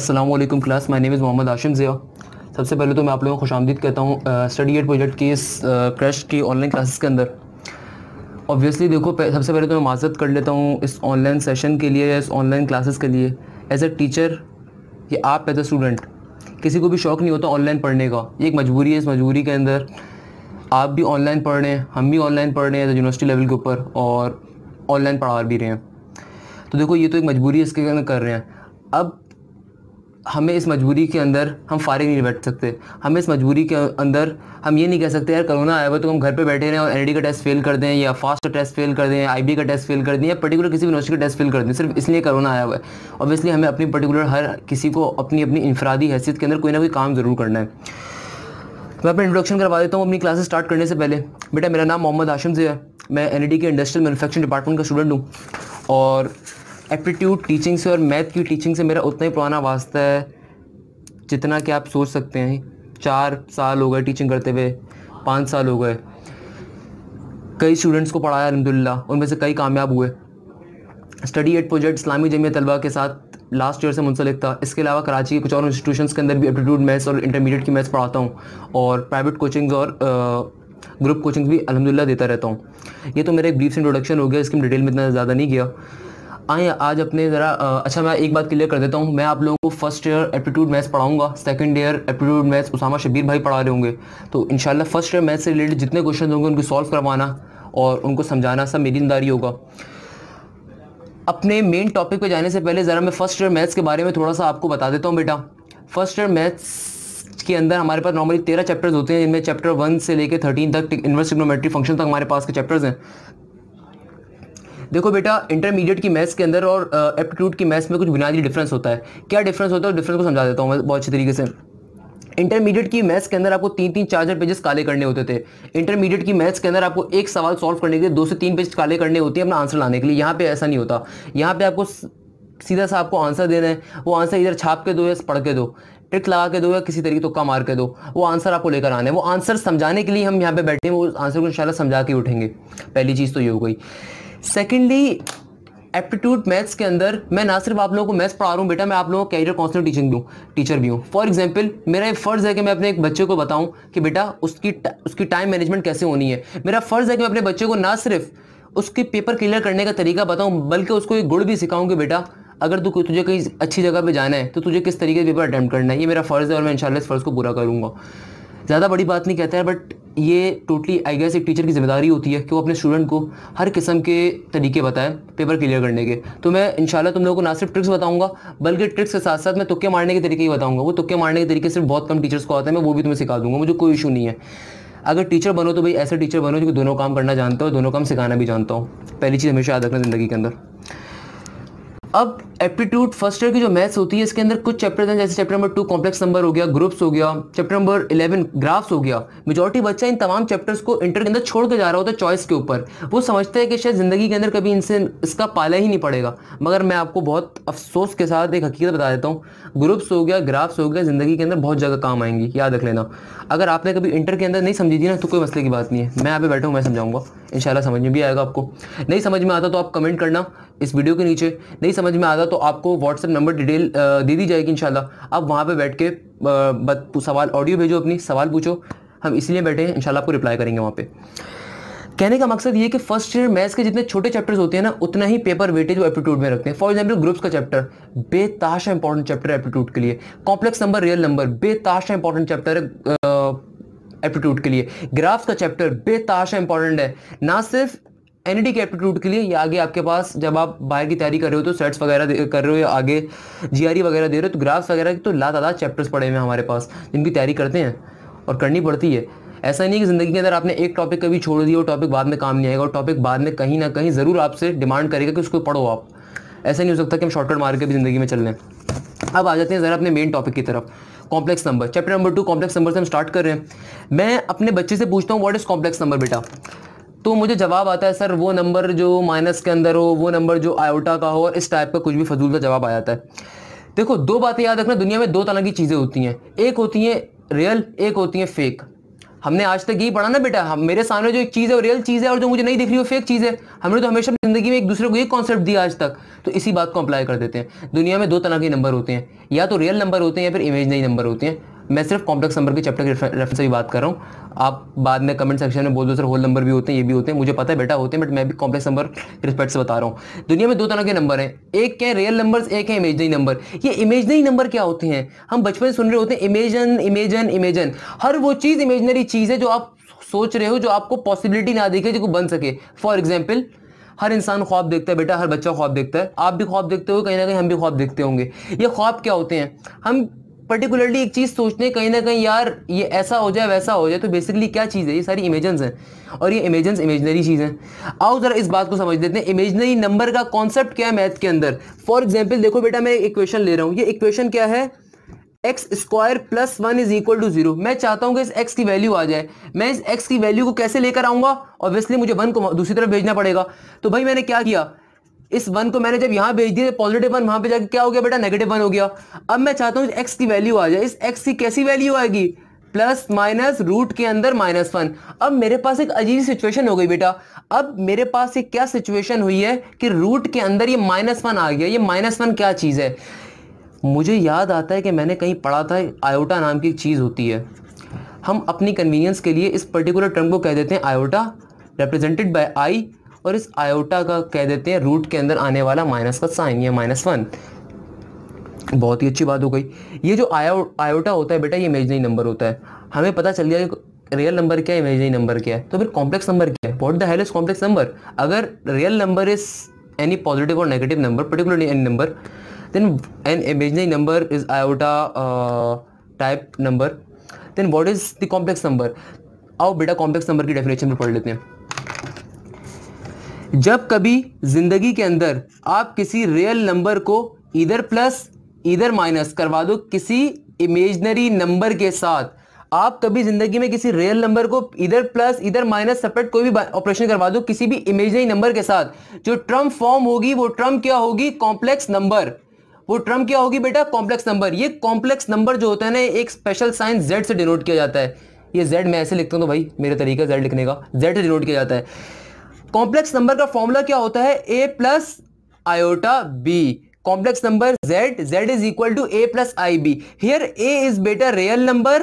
Aslam class my name is Mohammad Ashim Zia सबसे पहले तो मैं आप लोगों को खुश कहता हूँ स्टडी एड प्रोजेक्ट की इस क्रश की ऑनलाइन क्लासेस के अंदर ऑब्वियसली देखो सबसे पहले तो मैं माजत कर लेता हूँ इस ऑनलाइन सेशन के लिए या इस ऑनलाइन क्लासेस के लिए एज अ टीचर या आप एज अ स्टूडेंट किसी को भी शौक़ नहीं होता ऑनलाइन पढ़ने का ये एक मजबूरी है इस मजबूरी के अंदर आप भी ऑनलाइन पढ़ रहे हैं हम भी ऑनलाइन पढ़ रहे हैं एज यूनिवर्सिटी लेवल के ऊपर और ऑनलाइन पढ़ा भी रहे हैं तो देखो ये तो एक मजबूरी है इसके अंदर कर रहे हैं अब हमें इस मजबूरी के अंदर हम फारे नहीं बैठ सकते हमें इस मजबूरी के अंदर हम ये नहीं कह सकते यार कोरोना आया हुआ तो हम घर पे बैठे रहें और एन का टेस्ट फेल कर दें या फास्ट का टेस्ट फेल कर दें आई का टेस्ट फेल कर दें या पर्टिकुलर किसी भी यूनिवर्सिटी का टेस्ट फेल कर दें सिर्फ इसलिए कोरोना आया हुआ है ऑब्वियसली हमें अपनी पर्टिकुलर हर किसी को अपनी अपनी इंफरादी हैसियत के अंदर कोई ना कोई काम ज़रूर करना है मैं अपना इंट्रोडक्शन करवा देता हूँ अपनी क्लासेस स्टार्ट करने से पहले बेटा मेरा नाम मोहम्मद आशम से है मैं एन के इंडस्ट्रियल मैनुफैक्चरिंग डिपार्टमेंट का स्टूडेंट हूँ और एप्टीट्यूड टीचिंग से और मैथ की टीचिंग से मेरा उतना ही पुराना वास्ता है जितना कि आप सोच सकते हैं चार साल हो गए टीचिंग करते हुए पाँच साल हो गए कई स्टूडेंट्स को पढ़ाया अलहमदिल्ला उनमें से कई कामयाब हुए study at project Islami Jamiat Talaba के साथ लास्ट ईयर से मुंसलिक था इसके अलावा कराची के कुछ और इंस्टीट्यूशंस के अंदर भी एप्टीट्यूड मैथ्स और इंटरमीडिएट की मैथ्स पढ़ाता हूँ और प्राइवेट कोचिंग्स और ग्रुप कोचिंग्स भी अलहमदिल्ला देता रहता हूँ ये तो मेरा एक ब्रीफ इंट्रोडक्शन हो गया इसके डिटेल में इतना ज़्यादा नहीं गया आए आज अपने ज़रा अच्छा मैं एक बात क्लियर कर देता हूँ मैं आप लोगों को फर्स्ट ईयर एप्टीट्यूड मैथ्स पढ़ाऊंगा second year aptitude maths Usama Shabbir भाई पढ़ा रहे होंगे तो इन फर्स्ट ईयर मैथ्स से रिलेटेड जितने क्वेश्चन होंगे उनको सॉल्व करवाना और उनको समझाना सब मेरी जिंदारी होगा अपने मेन टॉपिक पर जाने से पहले ज़रा मैं फर्स्ट ईयर मैथ्स के बारे में थोड़ा सा आपको बता देता हूँ बेटा फर्स्ट ईयर मैथ्स के अंदर हमारे पास नॉर्मली तेरह चैप्टर्स होते हैं जिनमें चैप्टर वन से लेकर थर्टीन तक इन्वर्स इग्नोमेट्री फंक्शन तक हमारे पास के चैप्टर्स हैं देखो बेटा इंटरमीडिएट की मैथ्स के अंदर और एप्टीट्यूड की मैथ्स में कुछ बुनियादी डिफरेंस होता है क्या डिफरेंस होता है डिफरेंस को समझा देता हूँ मैं बहुत अच्छे तरीके से इंटरमीडिएट की मैथ्स के अंदर आपको तीन तीन चार चार पेजेस काले करने होते थे इंटरमीडिएट की मैथ्स के अंदर आपको एक सवाल सॉल्व करने के लिए दो से तीन पेज काले करने होते हैं अपना आंसर लाने के लिए यहाँ पे ऐसा नहीं होता यहाँ पे आपको सीधा सा आपको आंसर देना है वो आंसर इधर छाप के दो या पढ़ के दो ट्रिक लगा के दो या किसी तरीके तुक्का मार के दो वो आंसर आपको लेकर आना है वो आंसर समझाने के लिए हम यहाँ पे बैठे हैं वो आंसर को इंशाल्लाह समझा के उठेंगे पहली चीज़ तो ये हो गई सेकेंडली एप्टीट्यूड मैथ्स के अंदर मैं ना सिर्फ आप लोगों को मैथ्स पढ़ा रहा हूँ बेटा मैं आप लोगों को कैरियर काउंसलर टीचिंग भी हूँ टीचर भी हूँ फॉर एग्जाम्पल मेरा ये फ़र्ज़ है कि मैं अपने एक बच्चे को बताऊँ कि बेटा उसकी उसकी टाइम मैनेजमेंट कैसे होनी है मेरा फ़र्ज़ है कि मैं अपने बच्चे को ना सिर्फ उसके पेपर क्लियर करने का तरीका बताऊँ बल्कि उसको एक गुड़ भी सिखाऊँ कि बेटा अगर तू तुझे कहीं अच्छी जगह पर जाना है तो तुझे किस तरीके से पेपर अटैम्प्ट करना है ये मेरा फ़र्ज़ है और मैं इंशाल्लाह इस फ़र्ज़ को पूरा करूँगा ज़्यादा बड़ी बात नहीं कहता है बट ये टोटली आई गैस एक टीचर की जिम्मेदारी होती है कि वो अपने स्टूडेंट को हर किस्म के तरीके बताएं पेपर क्लियर करने के तो मैं इंशाल्लाह तुम लोगों को ना सिर्फ ट्रिक्स बताऊंगा बल्कि ट्रिक्स के साथ साथ मैं तुक्के मारने के तरीके ही बताऊंगा वो तुक्के मारने के तरीके सिर्फ बहुत कम टीचर्स को आता है मैं वो भी तुम्हें सिखा दूंगा मुझे कोई इशू नहीं है अगर टीचर बनो तो भाई ऐसे टीचर बनो जो दोनों काम करना जानता हो दोनों काम सिखाना भी जानता हूँ पहली चीज़ हमेशा याद रखना ज़िंदगी के अंदर अब एप्टीट्यूड फर्स्ट ईयर की जो मैथ्स होती है इसके अंदर कुछ चैप्टर्स हैं जैसे chapter number two complex number हो गया ग्रुप्स हो गया चैप्टर नंबर इलेवन ग्राफ्स हो गया मेजोरिटी बच्चा इन तमाम चैप्टर्स को इंटर के अंदर छोड़ के जा रहा होता है चॉइस के ऊपर वो समझता है कि शायद ज़िंदगी के अंदर कभी इनसे इसका पाला ही नहीं पड़ेगा मगर मैं आपको बहुत अफसोस के साथ एक हकीकत बता देता हूँ ग्रुप्स हो गया ग्राफ्स हो गया ज़िंदगी के अंदर बहुत जगह काम आएंगी याद रख लेना अगर आपने कभी इंटर के अंदर नहीं समझी थी ना तो कोई मसले की बात नहीं है मैं आप बैठा हूँ मैं समझाऊंगा इन समझ में भी आएगा आपको नहीं समझ में आता तो आप कमेंट करना इस वीडियो के नीचे नहीं समझ में आता तो आपको व्हाट्सएप नंबर डिटेल दे दी जाएगी इनशाला आप वहाँ पर बैठ के सवाल ऑडियो भेजो अपनी सवाल पूछो हम इसलिए बैठे हैं इंशाल्लाह आपको रिप्लाई करेंगे वहाँ पे कहने का मकसद ये कि फर्स्ट ईयर मैथ्स के जितने छोटे चैप्टर्स होते हैं ना उतना ही पेपर वेटेज वो एप्टीट्यूड में रखते हैं फॉर एग्जाम्पल ग्रुप्स का चैप्टर बेताशा इंपॉर्टेंट चैप्टर एप्टीट्यूड के लिए कॉम्प्लेक्स नंबर रियल नंबर बेताशा इंपॉर्टेंट चैप्टर एप्टीट्यूड के लिए ग्राफ्स का चैप्टर बेताशा इंपॉर्टेंट है ना सिर्फ एनडी के एप्टीट्यूड के लिए या आगे आपके पास जब आप बाहर की तैयारी कर रहे हो तो सेट्स वगैरह कर रहे हो या आगे जीआरई e वगैरह दे रहे हो तो ग्राफ्स वगैरह की तो ला तादाद चैप्टर्स पड़े हुए हैं हमारे पास जिनकी तैयारी करते हैं और करनी पड़ती है ऐसा नहीं कि ज़िंदगी के अंदर आपने एक टॉपिक कभी छोड़ दिया और टॉपिक बाद में काम नहीं आएगा और टॉपिक बाद में कहीं ना कहीं ज़रूर आपसे डिमांड करेगा कि उसको पढ़ो आप ऐसा नहीं हो सकता कि हम शॉर्टकट मार के भी ज़िंदगी में चल लें अब आ जाते हैं ज़रा अपने मेन टॉपिक की तरफ complex number chapter number two complex number से हम स्टार्ट कर रहे हैं मैं अपने बच्चे से पूछता हूँ व्हाट इज़ कॉम्प्लेक्स नंबर बेटा तो मुझे जवाब आता है सर वो नंबर जो माइनस के अंदर हो वो नंबर जो आयोटा का हो और इस टाइप का कुछ भी फजूल का जवाब आ जाता है देखो दो बातें याद रखना दुनिया में दो तरह की चीज़ें होती हैं एक होती हैं रियल एक होती हैं फेक हमने आज तक यही पढ़ा ना बेटा हम मेरे सामने जो एक चीज़ है वो रियल चीज़ है और जो मुझे नहीं दिख रही वो फेक चीज़ है हमने तो हमेशा ज़िंदगी में एक दूसरे को ये कॉन्सेप्ट दिया आज तक तो इसी बात को अप्लाई कर देते हैं दुनिया में दो तरह के नंबर होते हैं या तो रियल नंबर होते हैं या फिर इमेजनरी नंबर होते हैं मैं सिर्फ कॉम्प्लेक्स नंबर के चैप्टर के रेफरेंस से ही बात कर रहा हूँ आप बाद में कमेंट सेक्शन में बोल दो सर होल नंबर भी होते हैं ये भी होते हैं मुझे पता है बेटा होते हैं बट मैं भी कॉम्प्लेक्स नंबर रिस्पेक्ट से बता रहा हूँ दुनिया में दो तरह के नंबर हैं एक है रियल नंबर्स एक है इमेजनरी नंबर ये इमेजनरी नंबर क्या होते हैं हम बचपन सुन रहे होते हैं इमेजन इमेजन इमेजन हर वो चीज़ इमेजनरी चीज़ है जो आप सोच रहे हो जो आपको पॉसिबिलिटी ना दिखे जो बन सके फॉर एग्जाम्पल हर इंसान ख्वाब देखता है बेटा हर बच्चा ख्वाब देखता है आप भी ख्वाब देखते हो कहीं ना कहीं हम भी ख्वाब देखते होंगे ये ख्वाब क्या होते हैं हम पर्टिकुलरली एक चीज़ सोचने कहीं ना कहीं यार ये ऐसा हो जाए वैसा हो जाए तो बेसिकली क्या चीज़ है ये सारी इमेजन्स हैं और ये इमेजन इमेजनरी चीज़ है आओ ज़रा इस बात को समझ देते हैं इमेजनरी नंबर का कॉन्सेप्ट क्या है मैथ के अंदर फॉर एग्जाम्पल देखो बेटा मैं एक क्वेश्चन ले रहा हूँ ये इक्वेशन क्या है x square plus one is equal to zero मैं चाहता हूँ कि इस एक्स की वैल्यू आ जाए मैं इस एक्स की वैल्यू को कैसे लेकर आऊँगा ऑब्वियसली मुझे वन को दूसरी तरफ भेजना पड़ेगा तो भाई मैंने क्या किया इस वन को मैंने जब यहां भेज दिया पॉजिटिव वन वहां पे जाके क्या हो गया बेटा नेगेटिव वन हो गया अब मैं चाहता हूं एक्स की वैल्यू आ जाए इस एक्स की कैसी वैल्यू आएगी प्लस माइनस रूट के अंदर माइनस वन अब मेरे पास एक अजीब सिचुएशन हो गई बेटा अब मेरे पास एक क्या सिचुएशन हुई है कि रूट के अंदर ये माइनस वन आ गया ये माइनस वन क्या चीज़ है मुझे याद आता है कि मैंने कहीं पढ़ा था आयोटा नाम की एक चीज़ होती है हम अपनी कन्वीनियंस के लिए इस पर्टिकुलर टर्म को कह देते हैं आयोटा रिप्रेजेंटेड बाई आई और इस आयोटा का कह देते हैं रूट के अंदर आने वाला माइनस का साइन या माइनस वन बहुत ही अच्छी बात हो गई ये जो आयो आयोटा होता है बेटा ये इमेजनरी नंबर होता है हमें पता चल गया रियल नंबर क्या है इमेजनरी नंबर क्या है तो फिर कॉम्प्लेक्स नंबर क्या है what the hell is complex number अगर real number is any positive और negative number particularly any number then an imaginary number is iota type number then what is the complex number आओ बेटा complex number की definition भी पढ़ लेते हैं जब कभी ज़िंदगी के अंदर आप किसी रियल नंबर को इधर प्लस इधर माइनस करवा दो किसी इमेजनरी नंबर के साथ आप कभी ज़िंदगी में किसी रियल नंबर को इधर प्लस इधर माइनस सेपरेट कोई भी ऑपरेशन करवा दो किसी भी इमेजनरी नंबर के साथ जो ट्रम फॉर्म होगी वो ट्रम क्या होगी कॉम्प्लेक्स नंबर वो ट्रम क्या होगी बेटा कॉम्प्लेक्स नंबर ये कॉम्प्लेक्स नंबर जो होता है ना एक स्पेशल साइन जेड से डिनोट किया जाता है ये जेड मैं ऐसे लिखता हूँ तो भाई मेरा तरीका जेड लिखने का जेड से डिनोट किया जाता है कॉम्प्लेक्स नंबर का फॉर्मूला क्या होता है a plus iota b z z z z to a plus i b ib a is better real number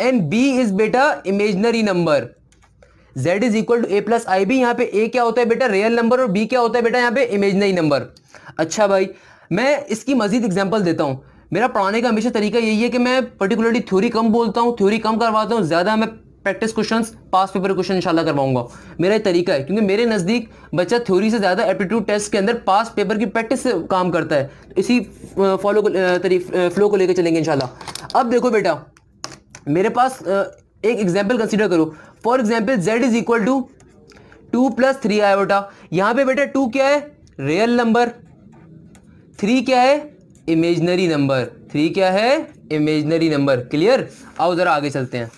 and b is better imaginary number z z equal to a plus i b यहाँ पे ए क्या होता है बेटा real number और B क्या होता है बेटा यहाँ पे इमेजनरी नंबर अच्छा भाई मैं इसकी मजीद एग्जाम्पल देता हूं मेरा पढ़ाने का हमेशा तरीका यही है कि मैं पर्टिकुलरली थ्योरी कम बोलता हूँ थ्योरी कम करवाता हूँ ज़्यादा मैं practice question past paper question इंशाल्लाह करवाऊंगा मेरा ये तरीका है क्योंकि मेरे नज़दीक बच्चा थ्योरी से ज़्यादा एप्टीट्यूड टेस्ट के अंदर पास पेपर की प्रैक्टिस से काम करता है इसी फॉलो को फ्लो को लेकर चलेंगे इंशाल्लाह अब देखो बेटा मेरे पास एक एग्जाम्पल कंसिडर करो for example z is equal to two plus three आया बेटा यहाँ पे बेटा टू क्या है रियल नंबर थ्री क्या है इमेजनरी नंबर थ्री क्या है इमेजनरी नंबर क्लियर आओ ज़रा आगे चलते हैं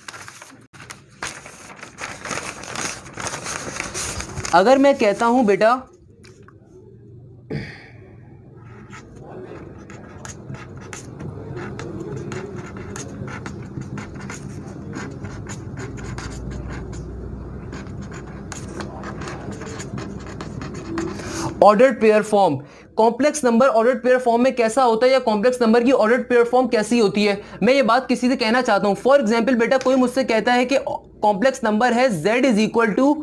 अगर मैं कहता हूं बेटा order pair form complex number order pair form में कैसा होता है या कॉम्प्लेक्स नंबर की ऑर्डर पेयर फॉर्म कैसी होती है मैं ये बात किसी से कहना चाहता हूं फॉर एग्जाम्पल बेटा कोई मुझसे कहता है कि कॉम्प्लेक्स नंबर है z is equal to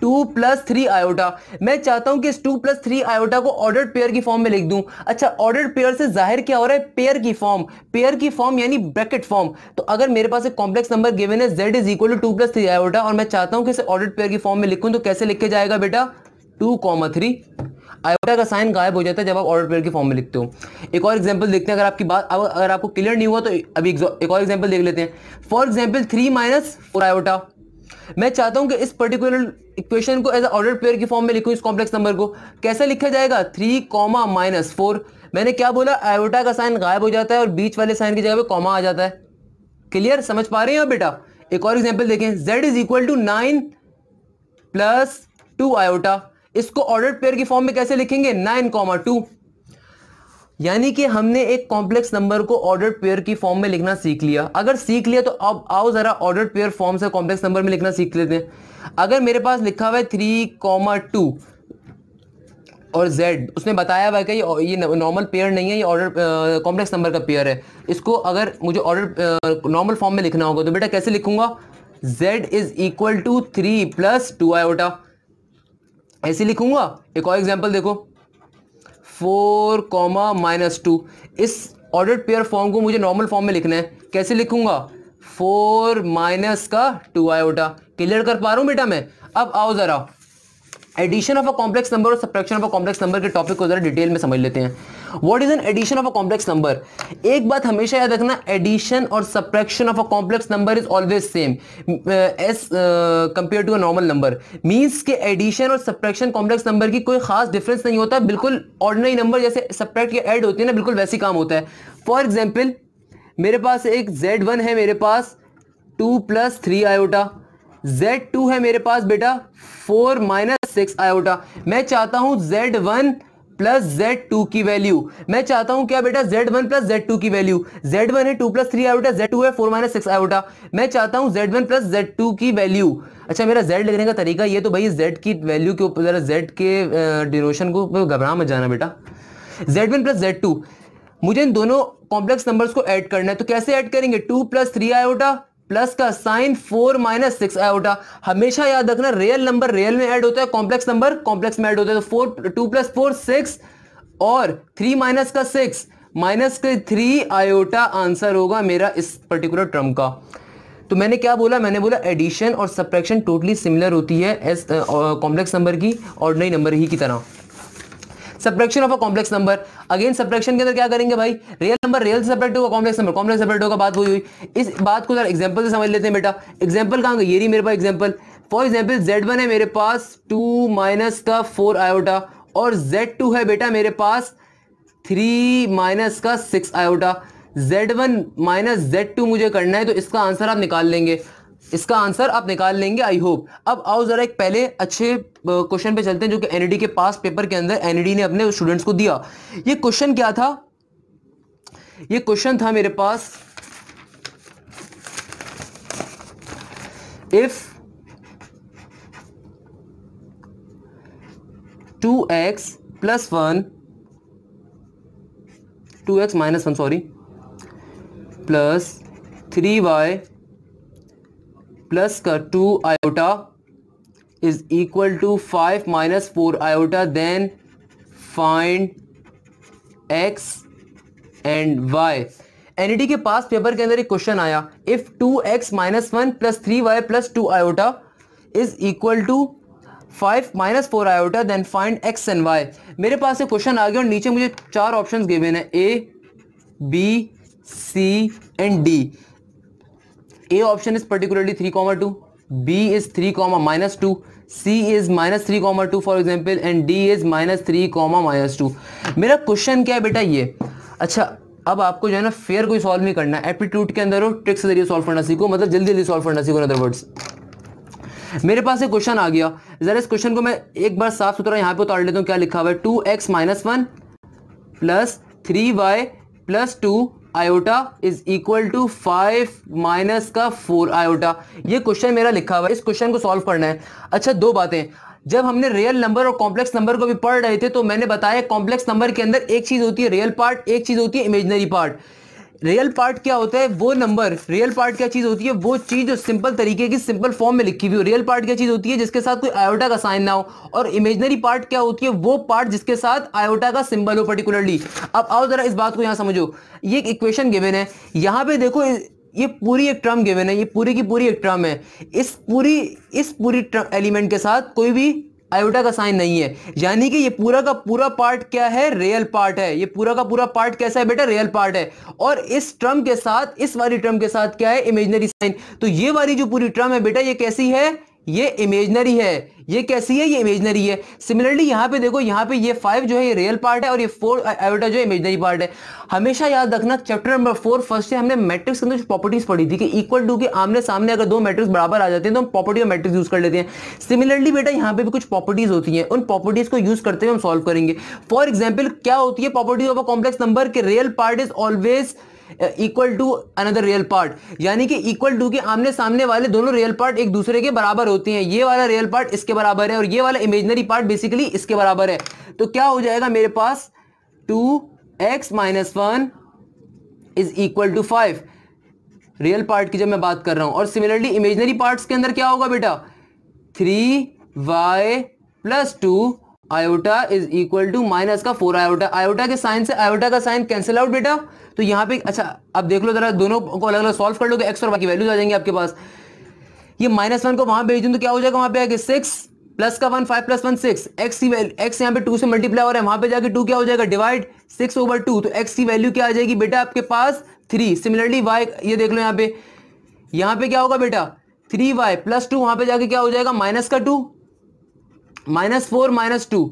two plus three iota मैं चाहता हूं कि इस टू प्लस थ्री आयोटा को ऑर्डर्ड पेयर की फॉर्म में लिख दूं अच्छा ऑर्डर्ड पेयर से जाहिर क्या हो रहा है पेयर की फॉर्म पेयर की फॉर्म यानी ब्रैकेट फॉर्म तो अगर मेरे पास एक कॉम्प्लेक्स नंबर गिवन है z is equal to plus three iota और मैं चाहता हूं कि इसे ऑर्डर्ड पेयर की फॉर्म में लिखूं तो कैसे लिखे जाएगा बेटा टू कॉमा थ्री आयोटा का साइन गायब हो जाता है जब आप ऑर्डर पेयर की फॉर्म में लिखते हो एक और एग्जाम्पल देखते हैं अगर आपकी बात अगर आपको क्लियर नहीं हुआ तो अभी एक और एग्जाम्पल देख लेते हैं for example three minus four iota मैं चाहता हूं कि इस पर्टिकुलर इक्वेशन को एज ऑर्डर प्लेयर की फॉर्म में लिखूँ इस कॉम्प्लेक्स नंबर को कैसे लिखा जाएगा थ्री कॉमा माइनस फोर मैंने क्या बोला आयोटा का साइन गायब हो जाता है और बीच वाले साइन की जगह पे कॉमा आ जाता है क्लियर समझ पा रहे हैं आप बेटा एक और एग्जाम्पल देखें z is equal to nine plus two iota इसको ऑर्डर प्लेयर की फॉर्म में कैसे लिखेंगे नाइन कॉमा टू यानी कि हमने एक कॉम्प्लेक्स नंबर को ऑर्डर पेयर की फॉर्म में लिखना सीख लिया अगर सीख लिया तो अब आओ जरा ऑर्डर पेयर फॉर्म से कॉम्प्लेक्स नंबर में लिखना सीख लेते हैं अगर मेरे पास लिखा हुआ है थ्री कॉमा टू और जेड उसने बताया हुआ कि ये नॉर्मल पेयर नहीं है ये ऑर्डर कॉम्प्लेक्स नंबर का पेयर है इसको अगर मुझे ऑर्डर नॉर्मल फॉर्म में लिखना होगा तो बेटा कैसे लिखूंगा z is equal to three plus two iota ऐसे लिखूंगा एक और एग्जाम्पल देखो फोर कॉमा माइनस टू इस ऑर्डर्ड पेयर फॉर्म को मुझे नॉर्मल फॉर्म में लिखना है कैसे लिखूंगा फोर माइनस का टू आयोटा क्लियर कर पा रहा हूँ बेटा मैं अब आओ ज़रा addition of a complex number और subtraction of a complex number के टॉपिक को जरा डिटेल में समझ लेते हैं what is an addition of a complex number एक बात हमेशा याद रखना एडिशन और subtraction of a complex number is always same as compare to a normal number means के एडिशन और सब्ट्रैक्शन कॉम्प्लेक्स नंबर की कोई खास डिफरेंस नहीं होता बिल्कुल ऑर्डनरी नंबर जैसे सब्ट्रैक्ट या एड होती है ना बिल्कुल वैसे काम होता है फॉर एग्जाम्पल मेरे पास एक जेड वन है मेरे पास two plus three iota z two है मेरे पास बेटा फोर माइनस सिक्स आयोटा मैं चाहता हूं z one plus z two की वैल्यू मैं चाहता हूं क्या बेटा z one plus z two की वैल्यू जेड वन है two plus three iota z two है फोर माइनस सिक्स आयोटा मैं चाहता हूं z one plus z two की वैल्यू अच्छा मेरा जेड लिखने का तरीका ये तो भाई जेड की वैल्यू के ऊपर Z जेड के डिनोशन को घबरा मत जाना बेटा z one plus z two मुझे इन दोनों कॉम्प्लेक्स नंबर्स को ऐड करना है तो कैसे ऐड करेंगे two plus three iota plus का sign four minus six iota हमेशा याद रखना रियल नंबर रियल में ऐड होता है कॉम्प्लेक्स नंबर कॉम्प्लेक्स में ऐड होता है तो for two plus four six और थ्री माइनस का सिक्स माइनस के थ्री आयोटा आंसर होगा मेरा इस पर्टिकुलर टर्म का तो मैंने क्या बोला मैंने बोला एडिशन और सप्रैक्शन टोटली सिमिलर होती है एस कॉम्प्लेक्स नंबर की ऑर्डनरी नंबर ही की तरह subtraction of a complex number again subtraction के अंदर क्या करेंगे भाई रियल नंबर रियल सेपरेट होगा कॉम्प्लेक्स नंबर कॉम्प्लेक्स सेपरेट होगा बात हुई हुई इस बात को एग्जाम्पल से समझ लेते हैं बेटा एग्जाम्पल कहाँ ये रही मेरे पास example for example z one है मेरे पास टू माइनस का फोर आयोटा और जेड टू है बेटा मेरे पास थ्री माइनस का six iota Z1 one minus z two मुझे करना है तो इसका आंसर आप निकाल लेंगे इसका आंसर आप निकाल लेंगे आई होप अब आओ जरा एक पहले अच्छे क्वेश्चन पे चलते हैं जो कि एनईडी e के पास पेपर के अंदर एनईडी e ने अपने स्टूडेंट्स को दिया ये क्वेश्चन क्या था ये क्वेश्चन था मेरे पास if two x plus one two x minus one sorry plus three y plus का two iota is equal to five minus four iota then find x and y NET के पास paper के अंदर एक question आया if two x minus one plus three y plus two iota is equal to five minus four iota then find x and y मेरे पास एक question आ गया और नीचे मुझे चार ऑप्शन गिवन है A B C and D A option is particularly three comma two B is three comma minus two C is minus three comma two for example and D is minus three comma minus two मेरा question क्या है बेटा ये अच्छा अब आपको जो है ना फेयर कोई सॉल्व नहीं करना एप्टीट्यूड के अंदर हो ट्रिक्स के जरिए सॉल्व करना सीखो मतलब जल्दी जल्दी सॉल्व करना सीखो अदर वर्ड्स मेरे पास एक क्वेश्चन आ गया जरा इस क्वेश्चन को मैं एक बार साफ सुथरा यहाँ पे उतार लेता हूँ क्या लिखा हुआ है two x minus one plus three y plus two iota is equal to five minus का फोर आयोटा ये क्वेश्चन मेरा लिखा हुआ है इस क्वेश्चन को सॉल्व करना है अच्छा दो बातें जब हमने रियल नंबर और कॉम्प्लेक्स नंबर को भी पढ़ रहे थे तो मैंने बताया कॉम्प्लेक्स नंबर के अंदर एक चीज होती है रियल पार्ट एक चीज होती है इमेजनरी पार्ट रियल पार्ट क्या होता है वो नंबर रियल पार्ट क्या चीज़ होती है वो चीज़ जो सिंपल तरीके की सिंपल फॉर्म में लिखी हुई हो रियल पार्ट क्या चीज़ होती है जिसके साथ कोई आयोटा का साइन ना हो और इमेजनरी पार्ट क्या होती है वो पार्ट जिसके साथ आयोटा का सिंबल हो पर्टिकुलरली अब आओ ज़रा इस बात को यहाँ समझो ये एक इक्वेशन गिवेन है यहाँ पे देखो ये पूरी एक ट्रम गिवेन है ये पूरी की पूरी एक ट्रम है इस पूरी इस पूरी एलिमेंट के साथ कोई भी आयोटा का साइन नहीं है यानी कि ये पूरा का पूरा पार्ट क्या है रियल पार्ट है ये पूरा का पूरा पार्ट कैसा है बेटा रियल पार्ट है और इस ट्रम के साथ इस वाली ट्रम के साथ क्या है इमेजनरी साइन तो ये वाली जो पूरी ट्रम है बेटा ये कैसी है ये इमेजनरी है ये कैसी है ये इमेजनरी है सिमिलरली यहाँ पे देखो यहाँ पे ये फाइव जो है ये रियल पार्ट है और ये फोर एवटा जो है इमेजनरी पार्ट है हमेशा याद रखना चैप्टर नंबर फोर फर्स्ट से हमने मैट्रिक्स के अंदर प्रॉपर्टीज पढ़ी थी कि इक्वल टू के आमने सामने अगर दो मैट्रिक्स बराबर आ जाते हैं तो हम प्रॉपर्टी और मैट्रिक्स यूज कर लेते हैं सिमिलरली बेटा यहाँ पे भी कुछ प्रॉपर्टीज होती हैं उन प्रॉपर्टीज को यूज करते हुए हम सॉल्व करेंगे फॉर एग्जाम्पल क्या होती है properties of a complex number के real part is always equal to another real part यानी कि इक्वल टू के आमने सामने वाले दोनों रियल पार्ट एक दूसरे के बराबर होते हैं ये वाला रियल पार्ट इसके बराबर है और ये वाला इमेजनरी पार्ट बेसिकली इसके बराबर है तो क्या हो जाएगा मेरे पास two x minus one is equal to five real part की जब मैं बात कर रहा हूं और सिमिलरली इमेजनरी पार्ट के अंदर क्या होगा बेटा three y plus two iota is equal to minus का फोर आयोटा आयोटा के साइन से आयोटा का साइन कैंसिल आउट बेटा तो यहाँ पे अच्छा अब देख लो जरा दोनों को अलग अलग सॉल्व कर लो तो एक्स और बाकी की वैल्यूज आ जाएंगे आपके पास ये माइनस वन को वहां भेज दूँ तो क्या हो जाएगा वहां पे आगे सिक्स प्लस का one five plus one six x की वैल्यू एक्स यहाँ पे टू से मल्टीप्लाई हो रहा है वहां पे जाके टू क्या हो जाएगा डिवाइड सिक्स ओवर टू तो एक्स की वैल्यू क्या आ जाएगी बेटा आपके पास थ्री सिमिलरली वाई ये देख लो यहाँ पे यहाँ पे क्या होगा बेटा थ्री वाई प्लस टू वहां पे जाके क्या हो जाएगा माइनस का two minus four minus two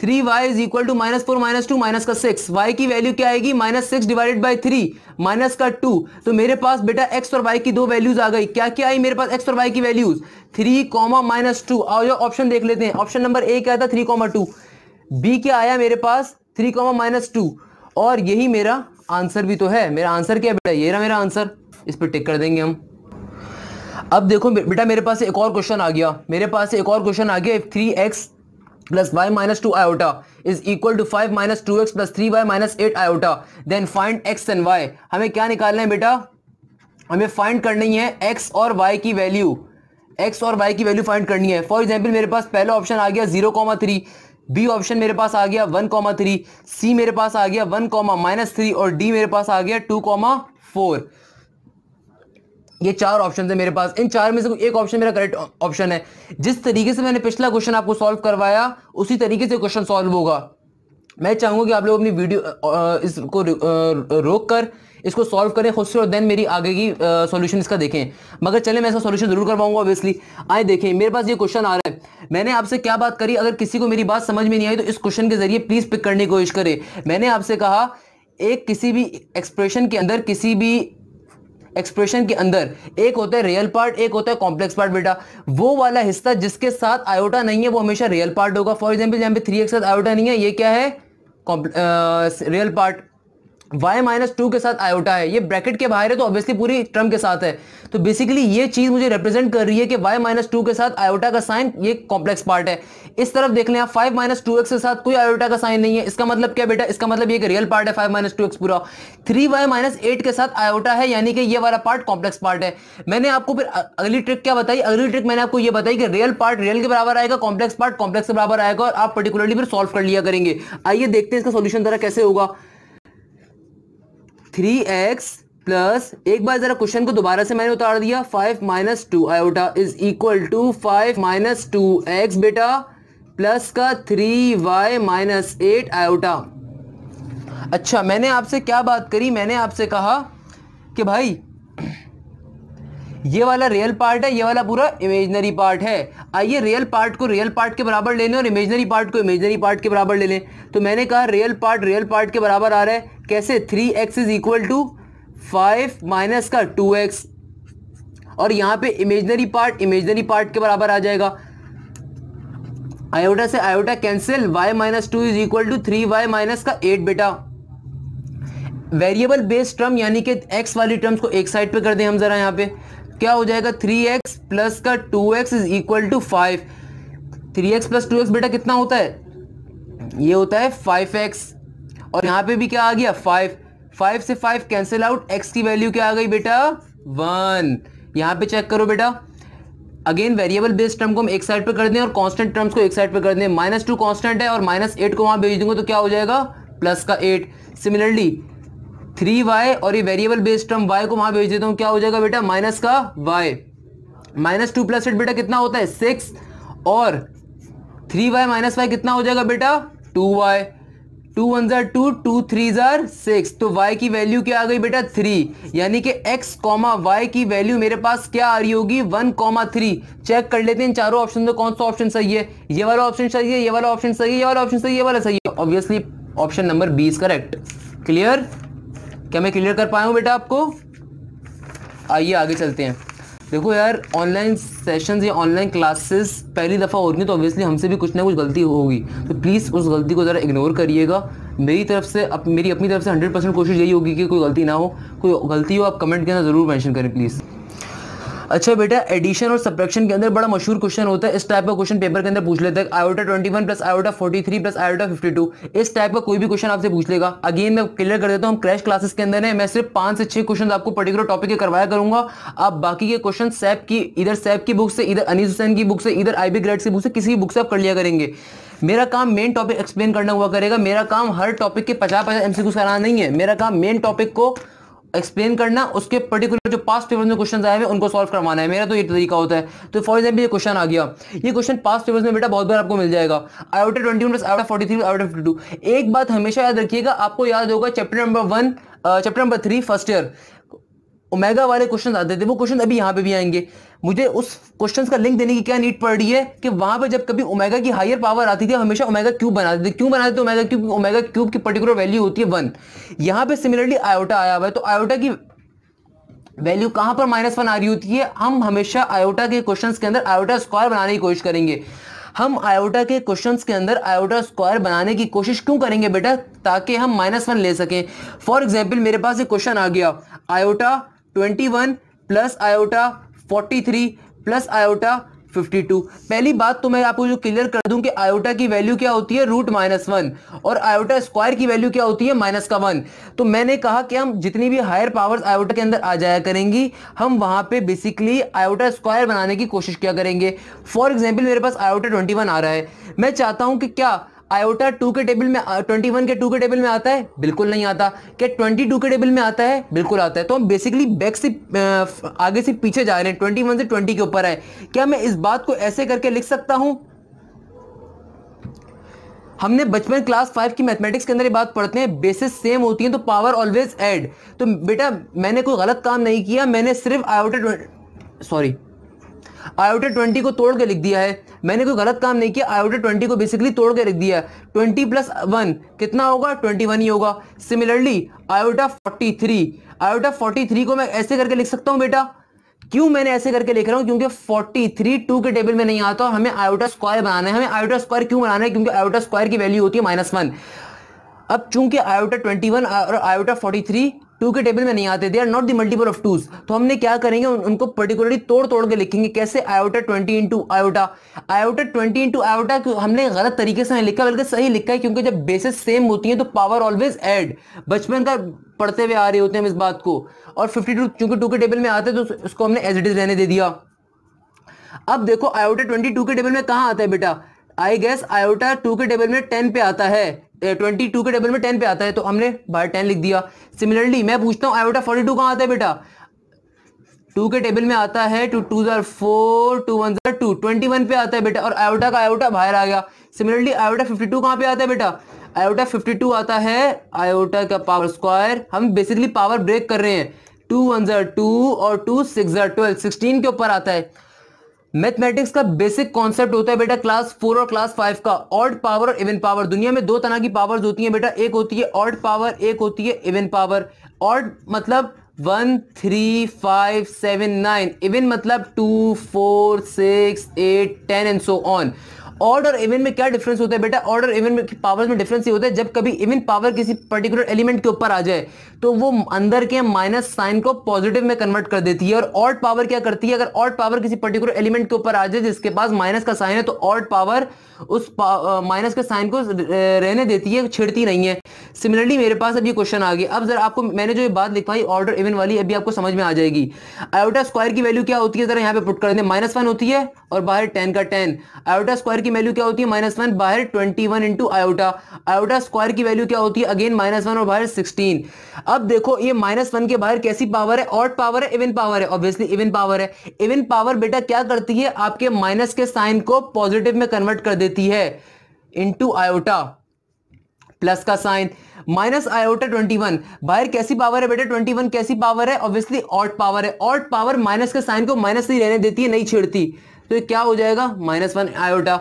three y is equal to minus four minus two minus का सिक्स वाई की वैल्यू क्या आएगी minus six divided by three minus का टू तो मेरे पास बेटा एक्स और वाई की दो वैल्यूज आ गई क्या क्या आई मेरे पास एक्स और वाई की values three comma minus two और ऑप्शन देख लेते हैं ऑप्शन नंबर ए क्या था थ्री कॉमा टू बी क्या आया मेरे पास थ्री कॉमा माइनस टू और यही मेरा आंसर भी तो है मेरा आंसर क्या बेटा ये रहा मेरा आंसर इस पर टिक कर देंगे हम अब देखो बेटा मेरे पास एक और क्वेश्चन आ गया मेरे पास एक और क्वेश्चन आ गया three x plus y minus 2 iota is equal to 5 minus 2x plus 3y minus 8 iota then find x and y हमें क्या निकालना है बेटा हमें फाइंड करनी है x और y की वैल्यू x और y की वैल्यू फाइंड करनी है फॉर एग्जाम्पल मेरे पास पहला ऑप्शन आ गया zero comma three B option मेरे पास आ गया वन कॉमा थ्री सी मेरे पास आ गया वन कॉमा माइनस थ्री और डी मेरे पास आ गया टू कॉमा फोर ये चार ऑप्शन है मेरे पास इन चार में से एक ऑप्शन मेरा करेक्ट ऑप्शन है जिस तरीके से मैंने पिछला क्वेश्चन आपको सॉल्व करवाया उसी तरीके से क्वेश्चन सॉल्व होगा मैं चाहूंगा कि आप लोग अपनी वीडियो इसको रोक कर इसको सॉल्व करें खुद से और देन मेरी आगे की सॉल्यूशन इसका देखें मगर चले मैं इसका सॉल्यूशन ज़रूर करवाऊंगा ऑब्वियसली आए देखें मेरे पास ये क्वेश्चन आ रहा है मैंने आपसे क्या बात करी अगर किसी को मेरी बात समझ में नहीं आई तो इस क्वेश्चन के ज़रिए प्लीज़ पिक करने की कोशिश करें मैंने आपसे कहा एक किसी भी एक्सप्रेशन के अंदर किसी भी एक्सप्रेशन के अंदर एक होता है रियल पार्ट एक होता है कॉम्प्लेक्स पार्ट बेटा वो वाला हिस्सा जिसके साथ आयोटा नहीं है वो हमेशा रियल पार्ट होगा फॉर एग्जाम्पल यहाँ पे थ्री के साथ आयोटा नहीं है ये क्या है real part y minus two के साथ आयोटा है ये ब्रैकेट के बाहर है तो ऑब्वियसली पूरी ट्रम के साथ है तो बेसिकली ये चीज मुझे रिप्रेजेंट कर रही है कि y माइनस टू के साथ आयोटा का साइन ये कॉम्प्लेक्स पार्ट है इस तरफ देख लें आप फाइव माइनस टू एक्स के साथ कोई आयोटा का साइन नहीं है इसका मतलब क्या बेटा इसका मतलब ये कि रियल पार्ट है फाइव माइनस टू एक्स पूरा थ्री वाई माइनस एट के साथ आयोटा है यानी कि ये वाला पार्ट कॉम्प्लेक्स पार्ट है मैंने आपको फिर अगली ट्रिक क्या बताई अगली ट्रिक मैंने आपको ये बताई कि रियल पार्ट रियल के बराबर आएगा कॉम्प्लेक्स पार्ट कॉम्प्लेक्स के बराबर आएगा और आप पर्टिकुलरली फिर सॉल्व कर लिया करेंगे आइए देखते हैं इसका सोल्यूशन जरा कैसे होगा थ्री एक्स प्लस एक बार जरा क्वेश्चन को दोबारा से मैंने उतार दिया five minus two iota is equal to five minus two x बेटा प्लस का three y minus eight iota अच्छा मैंने आपसे क्या बात करी मैंने आपसे कहा कि भाई ये वाला रियल पार्ट है ये वाला पूरा इमेजनरी पार्ट है आइए रियल पार्ट को रियल पार्ट के बराबर ले लें और इमेजनरी पार्ट को इमेजनरी पार्ट के बराबर ले लें तो मैंने कहा रियल पार्ट रियल पार्ट के बराबर आ रहा है कैसे three x is equal to five minus का टू एक्स और यहां पे इमेजनरी पार्ट इमेजनरी पार्ट के बराबर आ जाएगा आयोटा से iota cancel y minus two is equal to three y minus का एट बेटा वेरिएबल बेस्ड टर्म यानी कि एक्स वाली टर्म्स को एक साइड पे कर दें हम जरा यहां पे क्या हो जाएगा थ्री एक्स प्लस का two x is equal to five three x plus two x बेटा कितना होता है ये होता है फाइव एक्स और यहाँ पे भी क्या आ गया फाइव फाइव से फाइव कैंसिल आउट एक्स की वैल्यू क्या आ गई बेटा वन यहाँ पे चेक करो बेटा अगेन वेरिएबल बेस्ड टर्म को हम एक साइड पे कर दें और कांस्टेंट टर्म्स को एक साइड पे कर दें माइनस टू कॉन्स्टेंट है और माइनस एट को वहाँ भेज दूंगा तो क्या हो जाएगा प्लस का एट सिमिलरली थ्री वाई और ये वेरिएबल बेस्ड टर्म वाई को वहाँ भेज देता हूँ क्या हो जाएगा बेटा माइनस का y minus two plus eight बेटा कितना होता है सिक्स और थ्री वाई माइनस वाई कितना हो जाएगा बेटा टू वाई टू वन जार टू टू थ्री जार सिक्स तो y की वैल्यू क्या आ गई बेटा थ्री यानी कि x कॉमा वाई की वैल्यू मेरे पास क्या आ रही होगी वन कॉमा थ्री चेक कर लेते हैं चारों ऑप्शन में कौन सा ऑप्शन सही है ये वाला ऑप्शन सही है ये वाला ऑप्शन सही है ये वाला ऑप्शन सही है ये वाला सही है obviously option number B is correct clear क्या मैं क्लियर कर पाया हूँ बेटा आपको आइए आगे चलते हैं देखो यार ऑनलाइन सेशन या ऑनलाइन क्लासेस पहली दफ़ा हो रही है तो ऑब्वियसली हमसे भी कुछ ना कुछ गलती होगी तो प्लीज़ उस गलती को ज़रा इग्नोर करिएगा मेरी तरफ से अप, मेरी अपनी तरफ से हंड्रेड परसेंट कोशिश यही होगी कि कोई गलती ना हो कोई गलती हो आप कमेंट के अंदर ज़रूर मैंशन करें प्लीज़ अच्छा बेटा एडिशन और सब्रक्शन के अंदर बड़ा मशहूर क्वेश्चन होता है इस टाइप का क्वेश्चन पेपर के अंदर पूछ लेते हैं iota twenty one plus iota forty three plus iota fifty two इस टाइप का कोई भी क्वेश्चन आपसे पूछ लेगा अगेन मैं क्लियर कर देता हूँ हम क्रैश क्लासेस के अंदर है मैं सिर्फ पांच से छह क्वेश्चन आपको पर्टिकुलर टॉपिक के करवाया करूंगा आप बाकी के क्वेश्चन सैप की इधर सैप की बुक से इधर अनीस हुसैन की बुक से इधर आईबी ग्रेड की बुक से किसी बुक से आप कर लिया करेंगे मेरा काम मेन टॉपिक एक्सप्लेन करना हुआ करेगा मेरा काम हर टॉपिक के पचास पचास एमसीक्यू कराना नहीं है मेरा काम मेन टॉपिक को एक्सप्लेन करना उसके पर्टिकुलर जो पास्ट पेपर में क्वेश्चन आए हैं उनको सॉल्व करवाना है मेरा तो ये तरीका होता है तो फॉर एग्जाम्पल ये क्वेश्चन आ गया ये क्वेश्चन पास्ट पेपर में बेटा बहुत बार आपको मिल जाएगा ऑटे twenty plus i forty three i fifty two एक बात हमेशा याद रखिएगा आपको याद होगा chapter number one chapter number three first year omega वाले क्वेश्चन आते थे वो क्वेश्चन अभी यहाँ पे भी आएंगे मुझे उस क्वेश्चंस का लिंक देने की क्या नीड पड़ रही है कि वहां पर जब कभी ओमेगा की हायर पावर आती थी हमेशा ओमेगा क्यूब बना देते क्यों बना देते ओमेगा क्यूब ओमेगा क्यूब की पर्टिकुलर वैल्यू होती है वन यहां पर सिमिलरली आयोटा आया हुआ है तो आयोटा की वैल्यू कहां पर माइनस वन आ रही होती है हम हमेशा आयोटा के क्वेश्चन के अंदर आयोटा स्क्वायर बनाने की कोशिश करेंगे हम आयोटा के क्वेश्चंस के अंदर आयोटा स्क्वायर बनाने की कोशिश क्यों करेंगे बेटा ताकि हम माइनस वन ले सकें फॉर एग्जाम्पल मेरे पास एक क्वेश्चन आ गया iota twenty one plus iota forty three plus iota 52 पहली बात तो मैं आपको जो क्लियर कर दूं कि आयोटा की वैल्यू क्या होती है रूट माइनस वन और आयोटा स्क्वायर की वैल्यू क्या होती है माइनस का वन तो मैंने कहा कि हम जितनी भी हायर पावर्स आयोटा के अंदर आ जाया करेंगी हम वहां पे बेसिकली आयोटा स्क्वायर बनाने की कोशिश किया करेंगे फॉर एग्जाम्पल मेरे पास आयोटा ट्वेंटी आ रहा है मैं चाहता हूं कि क्या आयोटा टू के टेबल में ट्वेंटी वन के टू के टेबल में आता है बिल्कुल नहीं आता क्या ट्वेंटी टू के टेबल में आता है बिल्कुल आता है तो हम बेसिकली बैक से आगे से पीछे जा रहे हैं ट्वेंटी वन से ट्वेंटी के ऊपर आए क्या मैं इस बात को ऐसे करके लिख सकता हूं हमने बचपन क्लास फाइव की मैथमेटिक्स के अंदर ये बात पढ़ते हैं बेसिस सेम होती है तो पावर ऑलवेज एड तो बेटा मैंने कोई गलत काम नहीं किया मैंने सिर्फ आयोटा सॉरी आयोटा ट्वेंटी को तोड़ के लिख दिया है मैंने कोई गलत काम नहीं किया आयोटा ट्वेंटी को बेसिकली तोड़ के लिख दिया है ट्वेंटी प्लस वन कितना होगा ट्वेंटी वन ही होगा similarly iota forty three iota forty three को मैं ऐसे करके लिख सकता हूँ बेटा क्यों मैंने ऐसे करके लिख रहा हूं क्योंकि फोर्टी थ्री टू के टेबल में नहीं आता हमें आयोटा स्क्वायर बनाना है हमें आयोटा स्क्वायर क्यों बनाना है क्योंकि आयोटा स्क्वायर की वैल्यू होती है माइनस वन अब चूंकि आयोटा ट्वेंटी वन और आयोटा फोर्टी थ्री टू के टेबल में नहीं आते they are not the multiple of twos तो हमने क्या करेंगे उन, उनको पर्टिकुलरली तोड़ तोड़ के लिखेंगे कैसे iota twenty into iota iota twenty into iota हमने गलत तरीके से नहीं लिखा बल्कि सही लिखा है क्योंकि जब बेसिस सेम होती है तो पावर ऑलवेज एड बचपन का पढ़ते हुए आ रहे होते हैं हम इस बात को और फिफ्टी टू चूंकि टू के टेबल में आते तो उसको हमने एज इट इज रहने दे दिया अब देखो आयोटा ट्वेंटी टू के टेबल में कहाँ आता है बेटा आई गेस आयोटा टू के टेबल में टेन पे आता है ट्वेंटी टू के टेबल में टेन पे आता है तो हमने बाय टेन लिख दिया सिमिलरली मैं पूछता हूँ आई बेटा फोर्टी टू कहाँ आता है बेटा टू के टेबल में आता है टू टू जर फोर टू वन जर टू ट्वेंटी वन पे आता है बेटा और आयोटा का आयोटा बाहर आ गया सिमिलरली आयोटा फिफ्टी टू कहाँ पे आता है बेटा आयोटा फिफ्टी टू आता है आयोटा का पावर स्क्वायर हम बेसिकली पावर ब्रेक कर रहे हैं टू वन जर टू और टू सिक्स जर ट्वेल्व सिक्सटीन के ऊपर आता है मैथमेटिक्स का बेसिक कॉन्सेप्ट होता है बेटा क्लास फोर और क्लास फाइव का ऑर्ड पावर और इवन पावर दुनिया में दो तरह की पावर्स होती हैं बेटा एक होती है ऑर्ड पावर एक होती है इवन पावर ऑर्ड मतलब one three five seven nine even मतलब two four six eight ten and so on odd और इवन में क्या डिफरेंस होता है बेटा ऑड और इवन में पावर में डिफरेंस ही होता है जब कभी इवन पावर किसी पर्टिकुलर एलिमेंट के ऊपर आ जाए तो वो अंदर के माइनस साइन को पॉजिटिव में कन्वर्ट कर देती है और ऑड पावर क्या करती है अगर ऑड पावर किसी पर्टिकुलर एलिमेंट के ऊपर आ जाए जिसके पास माइनस का साइन है तो ऑड पावर उस माइनस के साइन को रहने देती है छिड़ती नहीं है सिमिलरली मेरे पास अब ये क्वेश्चन आ गया अब जरा आपको मैंने जो ये बात लिखवाई ऑर्डर इवन वाली अभी आपको समझ में आ जाएगी आयोटा स्क्वायर की वैल्यू क्या होती है जरा यहाँ पे पुट कर दें माइनस वन होती है और बाहर टेन का टेन आयोटा स्क्वायर की की वैल्यू क्या होती है माइनस वन बाहर twenty one into iota iota square की वैल्यू क्या होती है अगेन माइनस वन और बाहर सिक्सटीन अब देखो ये माइनस वन के बाहर कैसी पावर है ऑट पावर है इवन पावर है ऑब्वियसली इवन पावर है इवन पावर बेटा क्या करती है आपके माइनस के साइन को पॉजिटिव में कन्वर्ट कर देती है इंटू आयोटा प्लस का sign minus iota twenty one बाहर कैसी पावर है बेटा ट्वेंटी वन कैसी पावर है ऑब्वियसली ऑट पावर है ऑट पावर माइनस के साइन को माइनस नहीं रहने देती है नहीं छेड़ती तो ये क्या हो जाएगा माइनस वन आयोटा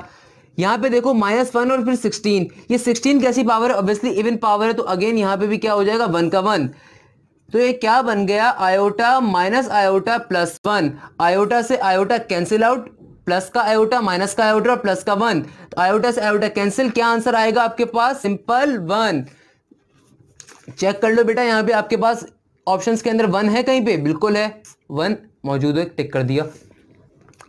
यहाँ पे देखो माइनस वन और फिर सिक्सटीन ये सिक्सटीन कैसी पावर है ऑब्वियसली इवन पावर है तो अगेन यहाँ पे भी क्या हो जाएगा वन का वन तो ये क्या बन गया iota minus iota plus one iota से आयोटा कैंसिल आउट प्लस का आयोटा माइनस का आयोटा प्लस का वन तो आयोटा से आयोटा कैंसिल क्या आंसर आएगा आपके पास सिंपल वन चेक कर लो बेटा यहाँ पे आपके पास ऑप्शन के अंदर वन है कहीं पे बिल्कुल है वन मौजूद है टिक कर दिया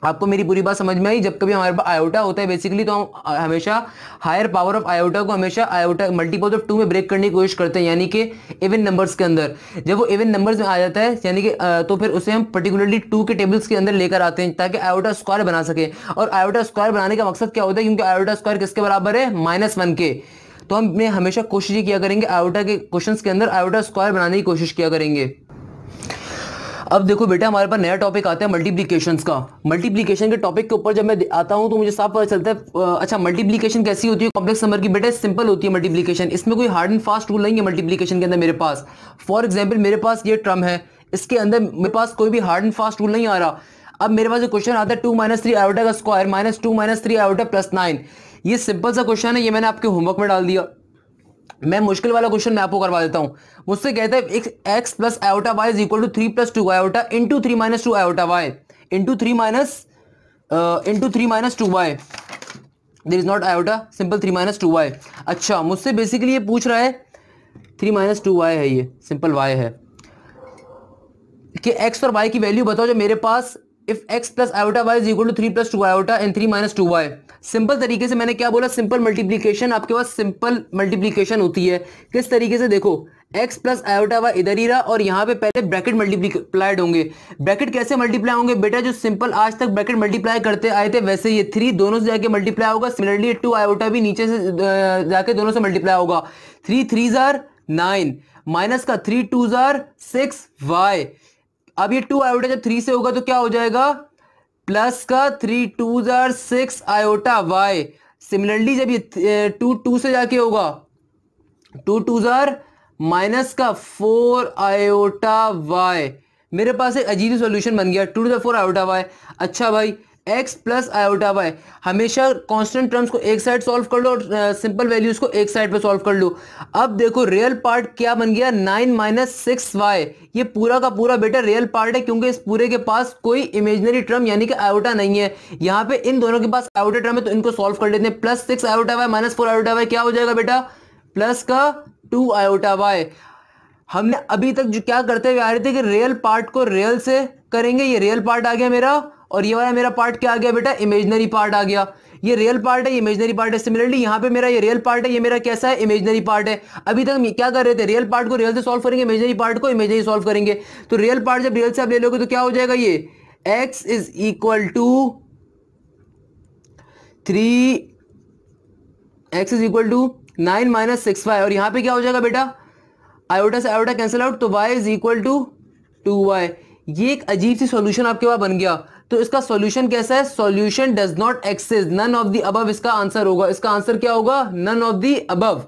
आपको मेरी पूरी बात समझ में आई जब कभी हमारे पास आयोटा होता है बेसिकली तो हम हमेशा हायर पावर ऑफ आयोटा को हमेशा आयोटा मल्टीपल ऑफ टू में ब्रेक करने की कोशिश करते हैं यानी कि इवन नंबर्स के अंदर जब वो इवन नंबर्स में आ जाता है यानी कि तो फिर उसे हम पर्टिकुलरली टू के टेबल्स के अंदर लेकर आते हैं ताकि आयोटा स्क्वायर बना सके और आयोटा स्क्वायर बनाने का मकसद क्या होता है क्योंकि आयोटा स्क्वायर किसके बराबर है माइनस वन के तो हम हमेशा कोशिश किया करेंगे आयोटा के क्वेश्चन के अंदर आयोटा स्क्वायर बनाने की कोशिश किया करेंगे अब देखो बेटा हमारे पास नया टॉपिक आता है मल्टीप्लीकेशन का मल्टीप्लीकेशन के टॉपिक के ऊपर जब मैं आता हूँ तो मुझे साफ पता चलता है अच्छा मल्टीप्लीकेशन कैसी होती है कॉम्प्लेक्स नंबर की बेटा सिंपल होती है मल्टीप्लीकेशन इसमें कोई हार्ड एंड फास्ट रूल नहीं है मल्टीप्लीकेशन के अंदर मेरे पास फॉर एग्जाम्पल मेरे पास ये ट्रम है इसके अंदर मेरे पास कोई भी हार्ड एंड फास्ट रूल नहीं आ रहा अब मेरे पास जो क्वेश्चन आता है टू माइनस थ्री आयोटा का square minus two minus three iota plus nine ये सिंपल सा क्वेश्चन है ये मैंने आपके होमवर्क में डाल दिया मैं मुश्किल वाला क्वेश्चन मैं आपको करवा देता हूं मुझसे कहते हैं एक x plus iota y is equal to three plus two iota into three minus two iota y into three minus into three minus two y there is not iota simple three minus two y अच्छा मुझसे basically ये पूछ रहा है three minus two Y है ये simple Y है कि एक्स और वाई की वैल्यू बताओ जो मेरे पास if x plus iota y is equal to three plus two iota and three minus two y simple तरीके से मैंने क्या बोला सिंपल मल्टीप्लीकेशन आपके पास सिंपल मल्टीप्लीकेशन होती है किस तरीके से देखो एक्स प्लस आयोटा वाई इधर ही रहा और यहाँ पे पहले ब्रैकेट मल्टीप्लाइड होंगे ब्रैकेट कैसे मल्टीप्लाई होंगे बेटा जो सिंपल आज तक ब्रैकेट मल्टीप्लाई करते आए थे वैसे ये थ्री दोनों से जाके मल्टीप्लाई होगा सिमिलरली टू आयोटा भी नीचे से जाके दोनों से मल्टीप्लाई होगा थ्री थ्री जार नाइन माइनस का थ्री टू जार सिक्स वाई अब ये टू आयोटा जब थ्री से होगा तो क्या हो जाएगा प्लस का थ्री टू जार सिक्स आयोटा वाई सिमिलरली जब ये टू टू से जाके होगा टू टू जार माइनस का फोर आयोटा वाई मेरे पास एक अजीब सॉल्यूशन बन गया टू टू जार फोर आयोटा वाई अच्छा भाई एक्स प्लस आयोटा वाई हमेशा कांस्टेंट टर्म्स को एक साइड सॉल्व कर लो और सिंपल वैल्यूज को एक साइड पे सॉल्व कर लो अब देखो रियल पार्ट क्या बन गया नाइन माइनस सिक्स वाई ये पूरा का पूरा बेटा रियल पार्ट है क्योंकि इस पूरे के पास कोई इमेजनरी टर्म यानी कि आयोटा नहीं है यहाँ पे इन दोनों के पास आयोटा टर्म है तो इनको सोल्व कर लेते हैं plus six iota y minus four iota y क्या हो जाएगा बेटा प्लस का टू आयोटा वाई हमने अभी तक जो क्या करते हुए आ रहे थे कि रियल पार्ट को रियल से करेंगे ये रियल पार्ट आ गया मेरा और ये वाला मेरा पार्ट क्या आ गया बेटा इमेजनरी पार्ट आ गया ये रियल पार्ट है इमेजनरी पार्ट है सिमिलरली यहाँ पे मेरा ये रियल पार्ट है ये मेरा कैसा है इमेजनरी पार्ट है अभी तक हम क्या कर रहे थे रियल पार्ट को रियल से सॉल्व करेंगे इमेजनरी पार्ट को इमेजनरी सॉल्व करेंगे तो रियल पार्ट जब रियल से आप ले लोगे तो क्या हो जाएगा ये x is equal to three x is equal to nine minus six y और यहाँ पे क्या हो जाएगा बेटा आयोटा से आयोटा कैंसिल आउट तो y is equal to two y ये एक अजीब सी सॉल्यूशन आपके पास बन गया तो इसका सॉल्यूशन कैसा है solution does not exist none of the above इसका आंसर होगा इसका आंसर क्या होगा नन ऑफ दी अबव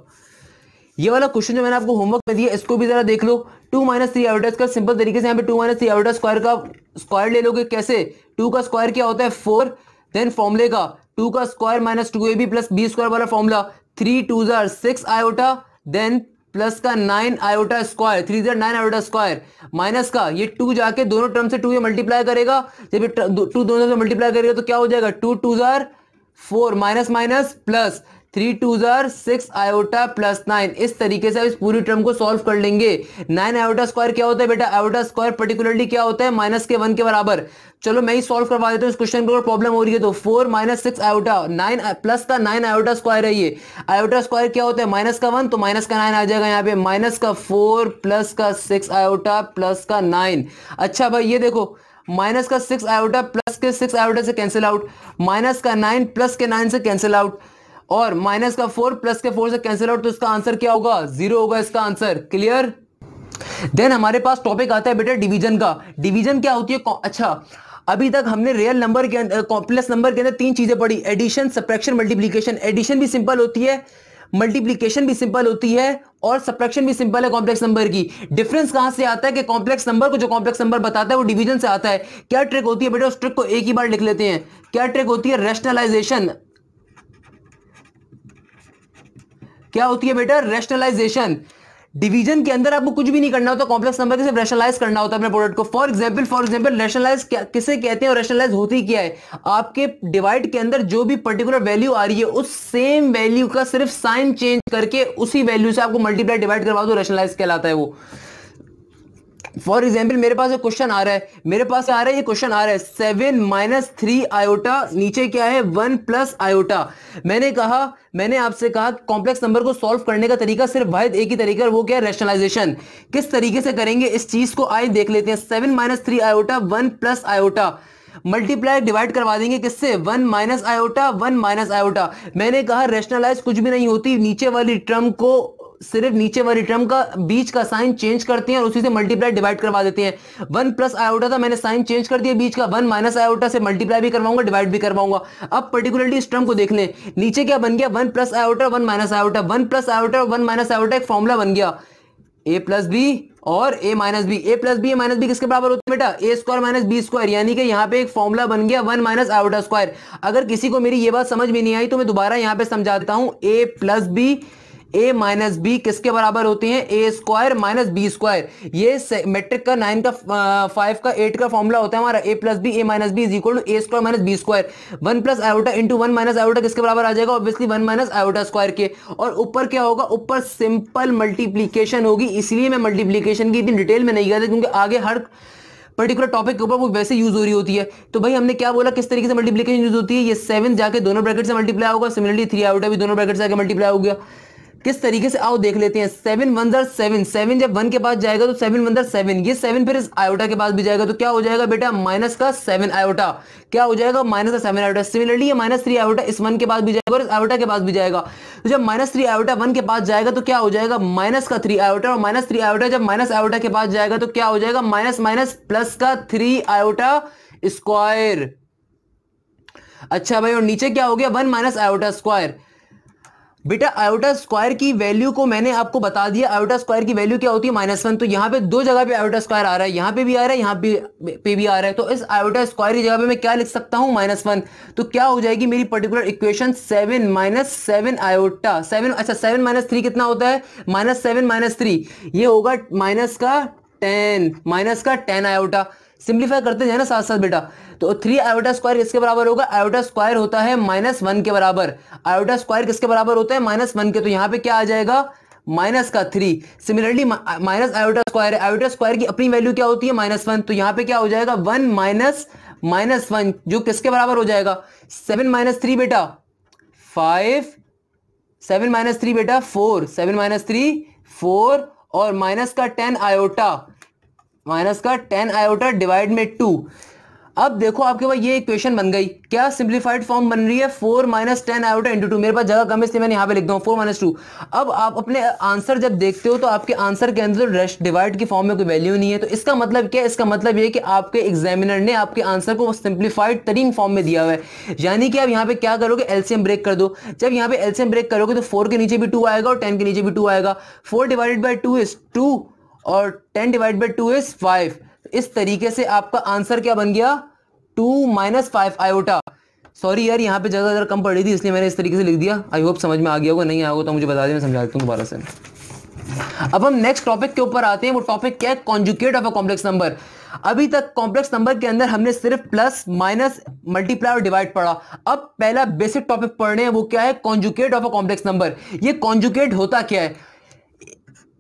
ये वाला क्वेश्चन जो मैंने आपको होमवर्क में दिया इसको भी जरा देख लो टू माइनस थ्री एवरेज का सिंपल तरीके से यहाँ पे two minus three average square का स्क्वायर ले लोगे कैसे टू का स्क्वायर क्या होता है फोर देन फॉर्मुले का टू का square minus two a b plus b square वाला फॉर्मूला थ्री टू जार सिक्स आयोटा देन प्लस का nine iota square three z nine iota square minus का ये टू जाके दोनों टर्म से टू ये मल्टीप्लाई करेगा जब ये टू दोनों से मल्टीप्लाई करेगा तो क्या हो जाएगा टू टू जार four minus minus plus three two जर सिक्स आयोटा प्लस नाइन इस तरीके से इस पूरी टर्म को सॉल्व कर लेंगे नाइन आयोटा स्क्वायर क्या होता है बेटा आयोटा स्क्वायर पर्टिकुलरली क्या होता है माइनस के वन के बराबर चलो मैं ही सॉल्व करवा देता हूँ इस क्वेश्चन को प्रॉब्लम हो रही है तो four minus six iota nine plus का नाइन आयोटा स्क्वायर है ये आयोटा स्क्वायर क्या होता है माइनस का वन तो माइनस का नाइन आ जाएगा यहाँ पे माइनस का फोर प्लस का सिक्स आयोटा प्लस का नाइन अच्छा भाई ये देखो माइनस का सिक्स आयोटा प्लस के सिक्स आयोटा से कैंसिल आउट माइनस का नाइन प्लस के नाइन से कैंसिल आउट और माइनस का फोर प्लस के फोर से कैंसिल आउट तो इसका आंसर क्या होगा जीरो होगा इसका आंसर क्लियर देन हमारे पास टॉपिक आता है बेटा डिवीजन का डिवीजन क्या होती है अच्छा अभी तक हमने रियल नंबर के अंदर कॉम्प्लेक्स नंबर के अंदर तीन चीजें पढ़ी एडिशन सप्रेक्शन मल्टीप्लीकेशन एडिशन भी सिंपल होती है मल्टीप्लीकेशन भी सिंपल होती है और सप्रेक्शन भी सिंपल है कॉम्प्लेक्स नंबर की डिफरेंस कहां से आता है कि कॉम्प्लेक्स नंबर को जो कॉम्प्लेक्स नंबर बताता है वो डिवीजन से आता है क्या ट्रिक होती है बेटा उस ट्रिक को एक ही बार लिख लेते हैं क्या ट्रिक होती है रेशनलाइजेशन क्या होती है बेटा रेशनलाइजेशन डिवीजन के अंदर आपको कुछ भी नहीं करना होता कॉम्प्लेक्स नंबर से रेशनलाइज करना होता है अपने प्रोडक्ट को for example for example rationalize किसे कहते हैं और रेशनलाइज होती क्या है आपके डिवाइड के अंदर जो भी पर्टिकुलर वैल्यू आ रही है उस सेम वैल्यू का सिर्फ साइन चेंज करके उसी वैल्यू से आपको मल्टीप्लाई डिवाइड करवा दो रेशनलाइज कहलाता है वो फॉर एग्जाम्पल मेरे पास क्वेश्चन आ रहा है मेरे पास आ रहा है ये क्वेश्चन आ रहा है सेवन माइनस थ्री आयोटा नीचे क्या है वन प्लस आयोटा मैंने कहा मैंने आपसे कहा कॉम्प्लेक्स नंबर को सॉल्व करने का तरीका सिर्फ वाहिद एक ही तरीका वो क्या है रेशनलाइजेशन किस तरीके से करेंगे इस चीज को आए देख लेते हैं seven minus three iota one plus iota multiply divide करवा देंगे किससे one minus iota one minus iota मैंने कहा रेशनलाइज कुछ भी नहीं होती नीचे वाली ट्रम को सिर्फ नीचे वाली टर्म का बीच का साइन चेंज करते हैं और उसी से मल्टीप्लाई डिवाइड करवा देते हैं वन प्लस आयोटा था मैंने साइन चेंज कर दिया बीच का वन माइनस आयोटा से मल्टीप्लाई भी करवाऊंगा डिवाइड भी करवाऊंगा अब पर्टिकुलरली इस टर्म को देख लें नीचे क्या बन गया one plus iota one minus iota one plus iota one minus iota एक फॉर्मुला बन गया ए प्लस बी और a minus b a plus b a minus b किसके बराबर होता है बेटा a square minus b square यानी कि यहाँ पे एक फॉर्मूला बन गया वन माइनस आयोटा स्क्वायर अगर किसी को मेरी ये बात समझ में नहीं आई तो मैं दोबारा यहाँ पे समझाता हूँ a plus b a minus b किसके बराबर होती है a square minus b square ये मेट्रिक का नाइन का फाइव का एट का फॉर्मूला होता है हमारा a plus b a minus b is equal to a square minus b square one plus iota into one minus iota किसके बराबर आ जाएगा obviously one minus iota square के और ऊपर क्या होगा ऊपर सिंपल मल्टीप्लीकेशन होगी इसलिए मैं मल्टीप्लीकेशन की इतनी डिटेल में नहीं गया था क्योंकि आगे हर पर्टिकुलर टॉपिक के ऊपर वो वैसे यूज हो रही होती है तो भाई हमने क्या बोला किस तरीके से मल्टीप्लीकेशन यूज होती है ये सेवन जाके दोनों ब्रैकेट से मल्टीप्लाई होगा सिमिलरली थ्री आउटा भी दोनों ब्रैकेट से आगे मल्टीप्लाई हो गया किस तरीके से आओ देख लेते हैं सेवन वन जर सेवन सेवन जब वन के पास जाएगा तो सेवन वन जर सेवन ये सेवन फिर इस आयोटा के पास भी जाएगा तो क्या हो जाएगा बेटा माइनस का सेवन आयोटा क्या हो जाएगा माइनस का सेवन आयोटा सिमिलरली ये माइनस थ्री आयोटा इस वन के पास भी जाएगा और इस आयोटा के पास भी जाएगा तो जब माइनस थ्री आयोटा वन के पास जाएगा तो क्या हो जाएगा माइनस का थ्री आयोटा और माइनस थ्री आयोटा जब माइनस आयोटा के पास जाएगा तो क्या हो जाएगा माइनस माइनस प्लस का थ्री आयोटा स्क्वायर अच्छा भाई और नीचे क्या हो गया वन माइनस आयोटा स्क्वायर बेटा आयोटा स्क्वायर की वैल्यू को मैंने आपको बता दिया आयोटा स्क्वायर की वैल्यू क्या होती है माइनस वन तो यहाँ पे दो जगह पे आयोटा स्क्वायर आ रहा है यहाँ पे भी आ रहा है यहाँ पे पे भी आ रहा है तो इस आयोटा स्क्वायर की जगह पे मैं क्या लिख सकता हूँ माइनस वन तो क्या हो जाएगी मेरी particular equation seven minus seven iota seven अच्छा सेवन माइनस थ्री कितना होता है माइनस सेवन माइनस थ्री ये होगा माइनस का टेन माइनस का टेन आयोटा सिंप्लीफाई करते जाए ना साथ साथ बेटा तो थ्री आयोटा स्क्वायर किसके बराबर होगा आयोटा स्क्वायर होता है माइनस वन के बराबर आयोटा स्क्वायर किसके बराबर होता है माइनस वन के तो यहाँ पे क्या आ जाएगा माइनस का three similarly minus iota square iota square की अपनी वैल्यू क्या होती है माइनस वन तो यहाँ पे क्या हो जाएगा वन माइनस माइनस वन जो किसके बराबर हो जाएगा सेवन माइनस थ्री बेटा फाइव सेवन माइनस थ्री बेटा four seven minus three four और माइनस का टेन आयोटा माइनस का टेन आयोटा डिवाइड में टू अब देखो आपके पास ये इक्वेशन बन गई क्या सिंप्लीफाइड फॉर्म बन रही है four minus ten iota into two मेरे पास जगह कम है इसलिए मैंने यहाँ पे लिख दूँ फोर माइनस टू अब आप अपने आंसर जब देखते हो तो आपके आंसर के अंदर रेस्ट डिवाइड की फॉर्म में कोई वैल्यू नहीं है तो इसका मतलब क्या इसका मतलब ये कि आपके एग्जामिनर ने आपके आंसर को सिंप्लीफाइड तरीन फॉर्म में दिया हुआ है यानी कि आप यहाँ पे क्या करोगे एल्सियम ब्रेक कर दो जब यहाँ पे एल्सियम ब्रेक करोगे तो फोर के नीचे भी टू आएगा और टेन के नीचे भी टू आएगा four divided by two is two और ten divide by two is five इस तरीके से आपका आंसर क्या बन गया two minus five iota sorry यार यहाँ पे जगह ज़रा कम पड़ रही थी इसलिए मैंने इस तरीके से लिख दिया आई होप समझ में आ गया होगा नहीं आया होगा तो मुझे बता दें मैं समझा देता हूँ दोबारा से अब हम नेक्स्ट टॉपिक के ऊपर आते हैं वो टॉपिक क्या है conjugate of a complex number अभी तक कॉम्प्लेक्स नंबर के अंदर हमने सिर्फ प्लस माइनस मल्टीप्लाई और डिवाइड पढ़ा अब पहला बेसिक टॉपिक पढ़ने हैं वो क्या है conjugate of a complex number ये कॉन्जुकेट होता क्या है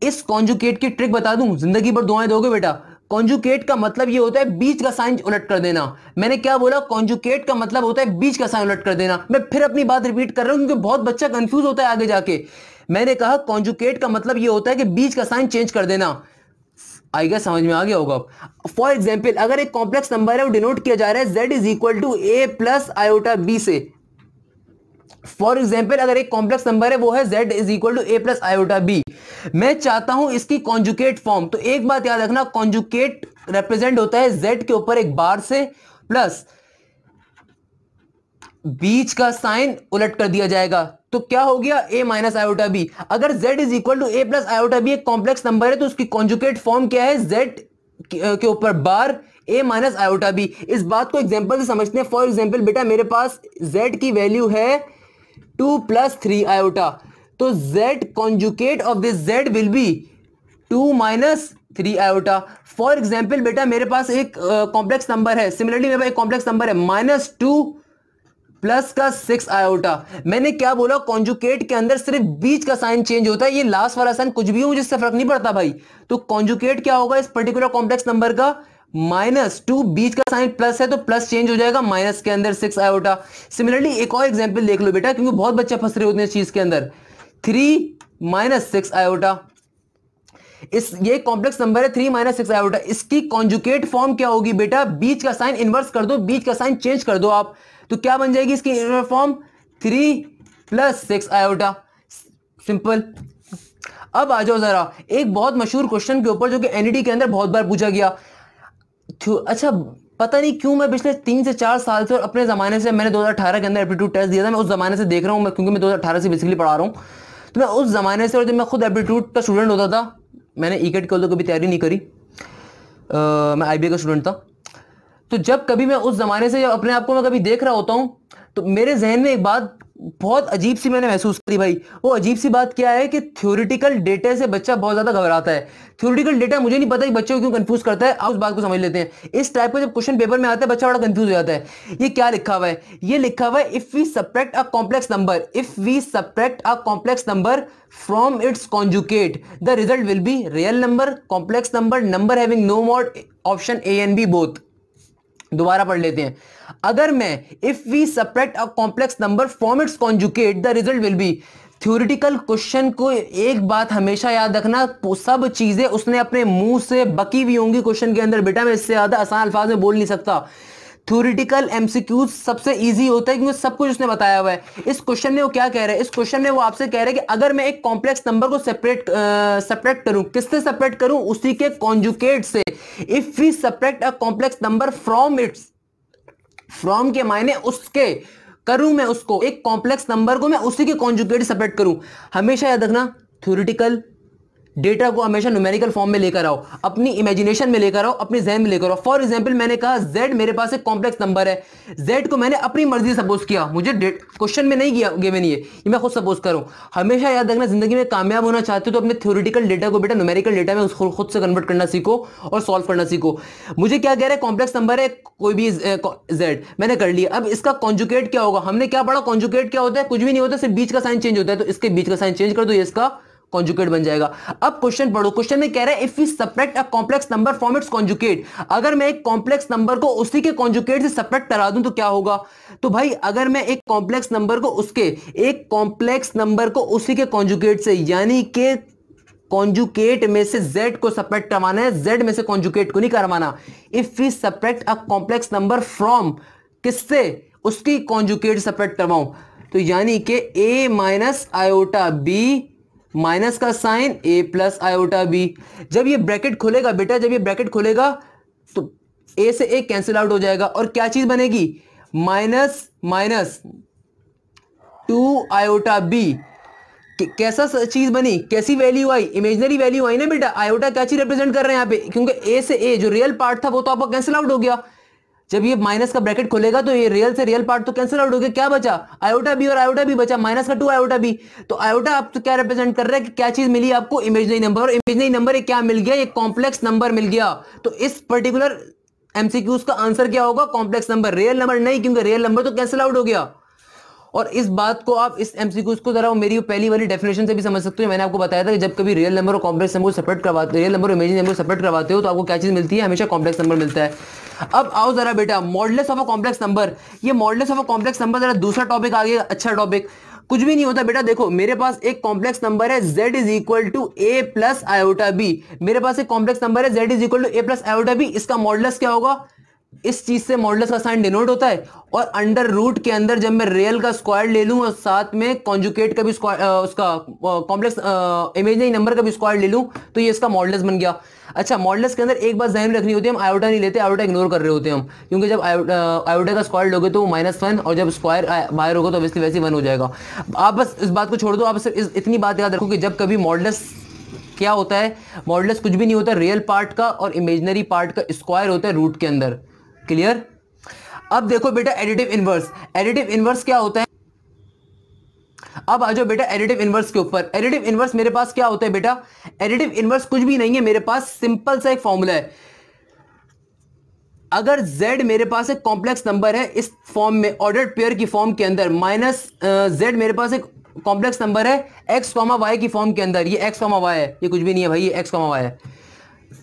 इस कॉन्जुकेट की ट्रिक बता दूं जिंदगी भर दुआएं दोगे बेटा कॉन्जुकेट का मतलब ये होता है बीच का साइन उलट कर देना मैंने क्या बोला कॉन्जुकेट का मतलब होता है बीच का साइन उलट कर देना मैं फिर अपनी बात रिपीट कर रहा हूं क्योंकि बहुत बच्चा कंफ्यूज होता है आगे जाके मैंने कहा कॉन्जुकेट का मतलब ये होता है कि बीच का साइन चेंज कर देना आई गेस समझ में आ गया होगा फॉर एग्जाम्पल अगर एक कॉम्प्लेक्स नंबर है वो डिनोट किया जा रहा है z is equal to a plus iota b से फॉर एग्जाम्पल अगर एक कॉम्प्लेक्स नंबर है वो है z is equal to a plus iota b मैं चाहता हूं इसकी कॉन्जुकेट फॉर्म तो एक बात याद रखना कॉन्जुकेट रिप्रेजेंट होता है z के ऊपर एक बार से प्लस बीच का साइन उलट कर दिया जाएगा तो क्या हो गया a माइनस आयोटा बी अगर z is equal to a plus iota b एक कॉम्प्लेक्स नंबर है तो उसकी कॉन्जुकेट फॉर्म क्या है z के ऊपर bar a minus iota b इस बात को एग्जाम्पल से समझते हैं फॉर एग्जाम्पल बेटा मेरे पास z की वैल्यू है टू प्लस थ्री आयोटा तो z conjugate of this z will be two minus three iota for example बेटा मेरे पास एक कॉम्प्लेक्स uh, नंबर है सिमिलरली मेरे पास एक कॉम्प्लेक्स नंबर है माइनस टू प्लस का सिक्स आयोटा मैंने क्या बोला कॉन्जुकेट के अंदर सिर्फ बीच का साइन चेंज होता है ये लास्ट वाला साइन कुछ भी हो मुझे इससे फर्क नहीं पड़ता भाई तो कॉन्जुकेट क्या होगा इस पर्टिकुलर कॉम्प्लेक्स नंबर का माइनस टू बीच का साइन प्लस है तो प्लस चेंज हो जाएगा माइनस के अंदर सिक्स आयोटा सिमिलरली एक और एग्जाम्पल देख लो बेटा क्योंकि बहुत बच्चे फंस रहे होते हैं इस चीज के अंदर थ्री माइनस सिक्स आयोटा इस ये कॉम्प्लेक्स नंबर है थ्री माइनस सिक्स आयोटा इसकी कॉन्जुकेट फॉर्म क्या होगी बेटा बीच का साइन इन्वर्स कर दो बीच का साइन चेंज कर दो आप तो क्या बन जाएगी इसकी form three plus six iota simple अब आ जाओ जरा एक बहुत मशहूर क्वेश्चन के ऊपर जो कि एनईडी e के अंदर बहुत बार पूछा गया क्यों अच्छा पता नहीं क्यों मैं पिछले तीन से चार साल से और अपने ज़माने से मैंने 2018 के अंदर एप्टीट्यूड टेस्ट दिया था मैं उस ज़माने से देख रहा हूँ मैं क्योंकि मैं 2018 से बेसिकली पढ़ा रहा हूँ तो मैं उस ज़माने से और जब मैं खुद एप्टीट्यूड का स्टूडेंट होता था मैंने ई के कल कभी तैयारी नहीं करी आ, मैं आई का स्टूडेंट था तो जब कभी मैं उस ज़माने से जब अपने आप को मैं कभी देख रहा होता हूँ तो मेरे जहन में एक बात बहुत अजीब सी मैंने महसूस करी भाई वो अजीब सी बात क्या है कि थ्योरिटिकल डेटा से बच्चा बहुत ज़्यादा घबराता है थ्योरिटिकल डेटा मुझे नहीं पता कि बच्चों को क्यों कंफ्यूज करता है आप उस बात को समझ लेते हैं इस टाइप का जब क्वेश्चन पेपर में आता है बच्चा बड़ा कंफ्यूज हो जाता है ये क्या लिखा हुआ है ये लिखा हुआ है if we subtract a complex number if we subtract a complex number from its conjugate the result will be real number complex number number having no mod option a and b both दोबारा पढ़ लेते हैं अगर मैं if we separate a complex number from its conjugate the result will be theoretical question को एक बात हमेशा याद रखना सब चीजें उसने अपने मुंह से बकी हुई होंगी क्वेश्चन के अंदर बेटा मैं इससे ज्यादा आसान अल्फाज में बोल नहीं सकता थ्योरिटिकल एमसीक्यूज सबसे इजी होता है क्योंकि सब कुछ उसने बताया हुआ है इस क्वेश्चन में वो क्या कह रहा है इस क्वेश्चन में वो आपसे कह रहे हैं कि अगर मैं एक कॉम्प्लेक्स नंबर को सेपरेट सेपरेट करूं किससे सेपरेट करूं उसी के कॉन्जुकेट से if we separate a complex number from its from के मायने उसके करूं मैं उसको एक कॉम्प्लेक्स नंबर को मैं उसी के कॉन्जुकेट सेपरेट करूं हमेशा याद रखना थ्योरिटिकल डेटा को हमेशा न्यूमेरिकल फॉर्म में लेकर आओ अपनी इमेजिनेशन में लेकर आओ अपने जहन में लेकर आओ फॉर एग्जाम्पल मैंने कहा जेड मेरे पास एक कॉम्प्लेक्स नंबर है जेड को मैंने अपनी मर्जी सपोज किया मुझे क्वेश्चन में नहीं किया गिवन ये ये मैं खुद सपोज करूँ हमेशा याद रखना जिंदगी में कामयाब होना चाहते हो तो अपने थ्योरिटिकल डेटा को बेटा न्यूमेरिकल डेटा में उसको खुद से कन्वर्ट करना सीखो और सॉल्व करना सीखो मुझे क्या कह रहा है कॉम्प्लेक्स नंबर है कोई भी जेड मैंने कर लिया अब इसका कॉन्जुकेट क्या होगा हमने क्या पढ़ा कॉन्जुकेट क्या होता है कुछ भी नहीं होता सिर्फ बीच का साइन चेंज होता है तो इसके बीच का साइन चेंज कर दो इसका कॉन्जुकेट बन जाएगा अब क्वेश्चन पढ़ो क्वेश्चन में कह रहा है if we subtract a complex number from its conjugate अगर मैं एक कॉम्प्लेक्स नंबर को उसी के कॉन्जुकेट से सप्रेक्ट करा दूं तो क्या होगा तो भाई अगर मैं एक कॉम्प्लेक्स नंबर को उसके एक कॉम्प्लेक्स नंबर को उसी के कॉन्जुकेट से यानी के कॉन्जुकेट में से z को सपरेक्ट करवाना है z में से कॉन्जुकेट को नहीं करवाना if we subtract a complex number from किससे उसकी कॉन्जुकेट सपरेक्ट करवाऊं तो यानी कि a minus iota b minus का sign a plus iota b जब ये ब्रैकेट खोलेगा बेटा जब ये ब्रैकेट खोलेगा तो ए से ए कैंसिल आउट हो जाएगा और क्या चीज़ बनेगी minus minus two iota b कैसा चीज बनी कैसी वैल्यू आई इमेजनरी वैल्यू आई ना बेटा आयोटा क्या चीज रिप्रेजेंट कर रहे हैं यहाँ पे क्योंकि ए से ए जो रियल पार्ट था वो तो आपका कैंसिल आउट हो गया जब ये माइनस का ब्रैकेट खोलेगा तो ये रियल से रियल पार्ट तो कैंसिल आउट हो गया क्या बचा आयोटा बी और आयोटा बी बचा माइनस का टू आयोटा बी तो आयोटा आप तो क्या रिप्रेजेंट कर रहा है कि क्या चीज मिली आपको इमेजनरी नंबर और इमेजनरी नंबर क्या मिल गया ये कॉम्प्लेक्स नंबर मिल गया तो इस पर्टिकुलर एमसीक्यूज का आंसर क्या होगा कॉम्प्लेक्स नंबर रियल नंबर नहीं क्योंकि रियल नंबर तो कैंसिल आउट हो गया और इस बात को आप इस एमसीक्यूज को जरा मेरी पहली वाली डेफिनेशन से भी समझ सकते हो मैंने आपको बताया था कि जब कभी रियल नंबर और कॉम्प्लेक्स नंबर सेपरेट करवाते रियल नंबर और नंबर सेपरेट करवाते हो तो आपको क्या चीज़ मिलती है हमेशा कॉम्प्लेक्स नंबर मिलता है अब आओ जरा बेटा modulus of a complex number ये modulus of a complex number जरा दूसरा टॉपिक आ गया अच्छा टॉपिक कुछ भी नहीं होता बेटा देखो मेरे पास एक कॉम्प्लेक्स नंबर है z is equal to a plus iota b मेरे पास एक कॉम्प्लेक्स नंबर है z is equal to a plus iota b इसका मॉडलस क्या होगा इस चीज से मॉडलस का साइन डिनोट होता है और अंडर रूट के अंदर जब मैं रियल का स्क्वायर ले लूं और साथ में कॉन्जुकेट का भी स्क्वायर उसका कॉम्प्लेक्स इमेजनरी नंबर का भी स्क्वायर ले लूं तो ये इसका मॉडलस बन गया अच्छा मॉडल्स के अंदर एक बात जहन रखनी होती है हम आयोटा नहीं लेते आयोटा इग्नोर कर रहे होते हैं हम क्योंकि जब आयोटा का स्क्वायर लोगे तो वो माइनस वन और जब स्क्वायर बाहर होगा तो वैसे वैसे वन हो जाएगा आप बस इस बात को छोड़ दो आप सिर्फ इतनी बात याद रखो कि जब कभी मॉडल्स क्या होता है मॉडल्स कुछ भी नहीं होता रियल पार्ट का और इमेजनरी पार्ट का स्क्वायर होता है रूट के अंदर क्लियर अब देखो बेटा एडिटिव इन्वर्स एडिटिव इन्वर्स क्या होता है अब आ जाओ बेटा एडिटिव इनवर्स के ऊपर एडिटिव इनवर्स मेरे पास क्या होता है बेटा एडिटिव इनवर्स कुछ भी नहीं है मेरे पास सिंपल सा एक फॉर्मूला है अगर z मेरे पास एक कॉम्प्लेक्स नंबर है इस फॉर्म में ऑर्डर्ड पेयर की फॉर्म के अंदर माइनस z मेरे पास एक कॉम्प्लेक्स नंबर है x कॉमा वाई की फॉर्म के अंदर ये x कॉमा वाई है ये कुछ भी नहीं है भाई ये x कॉमा वाई है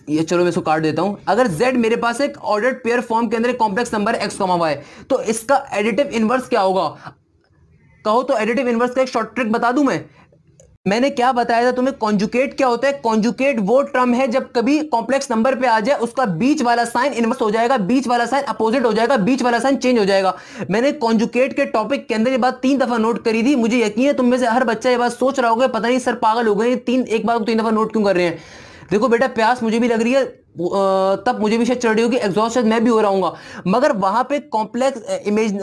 ये चलो मैं इसको काट देता हूं अगर z मेरे पास एक ऑर्डर्ड पेयर फॉर्म के अंदर एक कॉम्प्लेक्स नंबर है x कॉमा वाई तो इसका एडिटिव इनवर्स क्या होगा कहो तो एडिटिव इनवर्स का एक शॉर्ट ट्रिक बता दूं मैं मैंने क्या बताया था तुम्हें कॉन्जुकेट क्या होता है कॉन्जुकेट वो टर्म है जब कभी कॉम्प्लेक्स नंबर पे आ जाए उसका बीच वाला साइन इन्वर्स हो जाएगा बीच वाला साइन अपोजिट हो जाएगा बीच वाला साइन चेंज हो जाएगा मैंने कॉन्जुकेट के टॉपिक के अंदर ये बात तीन दफा नोट करी थी मुझे यकीन है तुम में से हर बच्चा ये बात सोच रहा होगा पता नहीं सर पागल हो गए तीन एक बार तो तीन दफा नोट क्यों कर रहे हैं देखो बेटा प्यास मुझे भी लग रही है तब मुझे भी शायद चढ़ रही होगी एग्जॉस्ट मैं भी हो रहा हूँ मगर वहां पे कॉम्प्लेक्स इमेज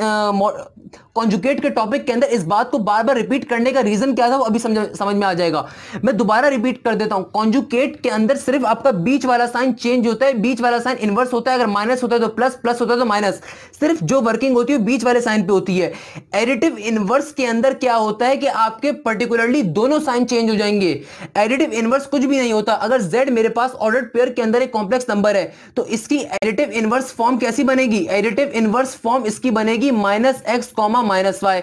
कॉन्जुकेट के टॉपिक के अंदर इस बात को बार बार रिपीट करने का रीजन क्या था वो अभी समझ समझ में आ जाएगा मैं दोबारा रिपीट कर देता हूं कॉन्जुकेट के अंदर सिर्फ आपका बीच वाला साइन चेंज होता है बीच वाला साइन इनवर्स होता है अगर माइनस होता है तो प्लस प्लस होता है तो माइनस सिर्फ जो वर्किंग होती है बीच वाले साइन पे होती है एडिटिव इनवर्स के अंदर क्या होता है कि आपके पर्टिकुलरली दोनों साइन चेंज हो जाएंगे एडिटिव इनवर्स कुछ भी नहीं होता अगर जेड मेरे पास ऑर्डर पेयर के अंदर एक कॉम्प्लेक्स नंबर है तो इसकी एडिटिव इनवर्स फॉर्म कैसी बनेगी एडिटिव इनवर्स फॉर्म इसकी बनेगी minus x comma minus y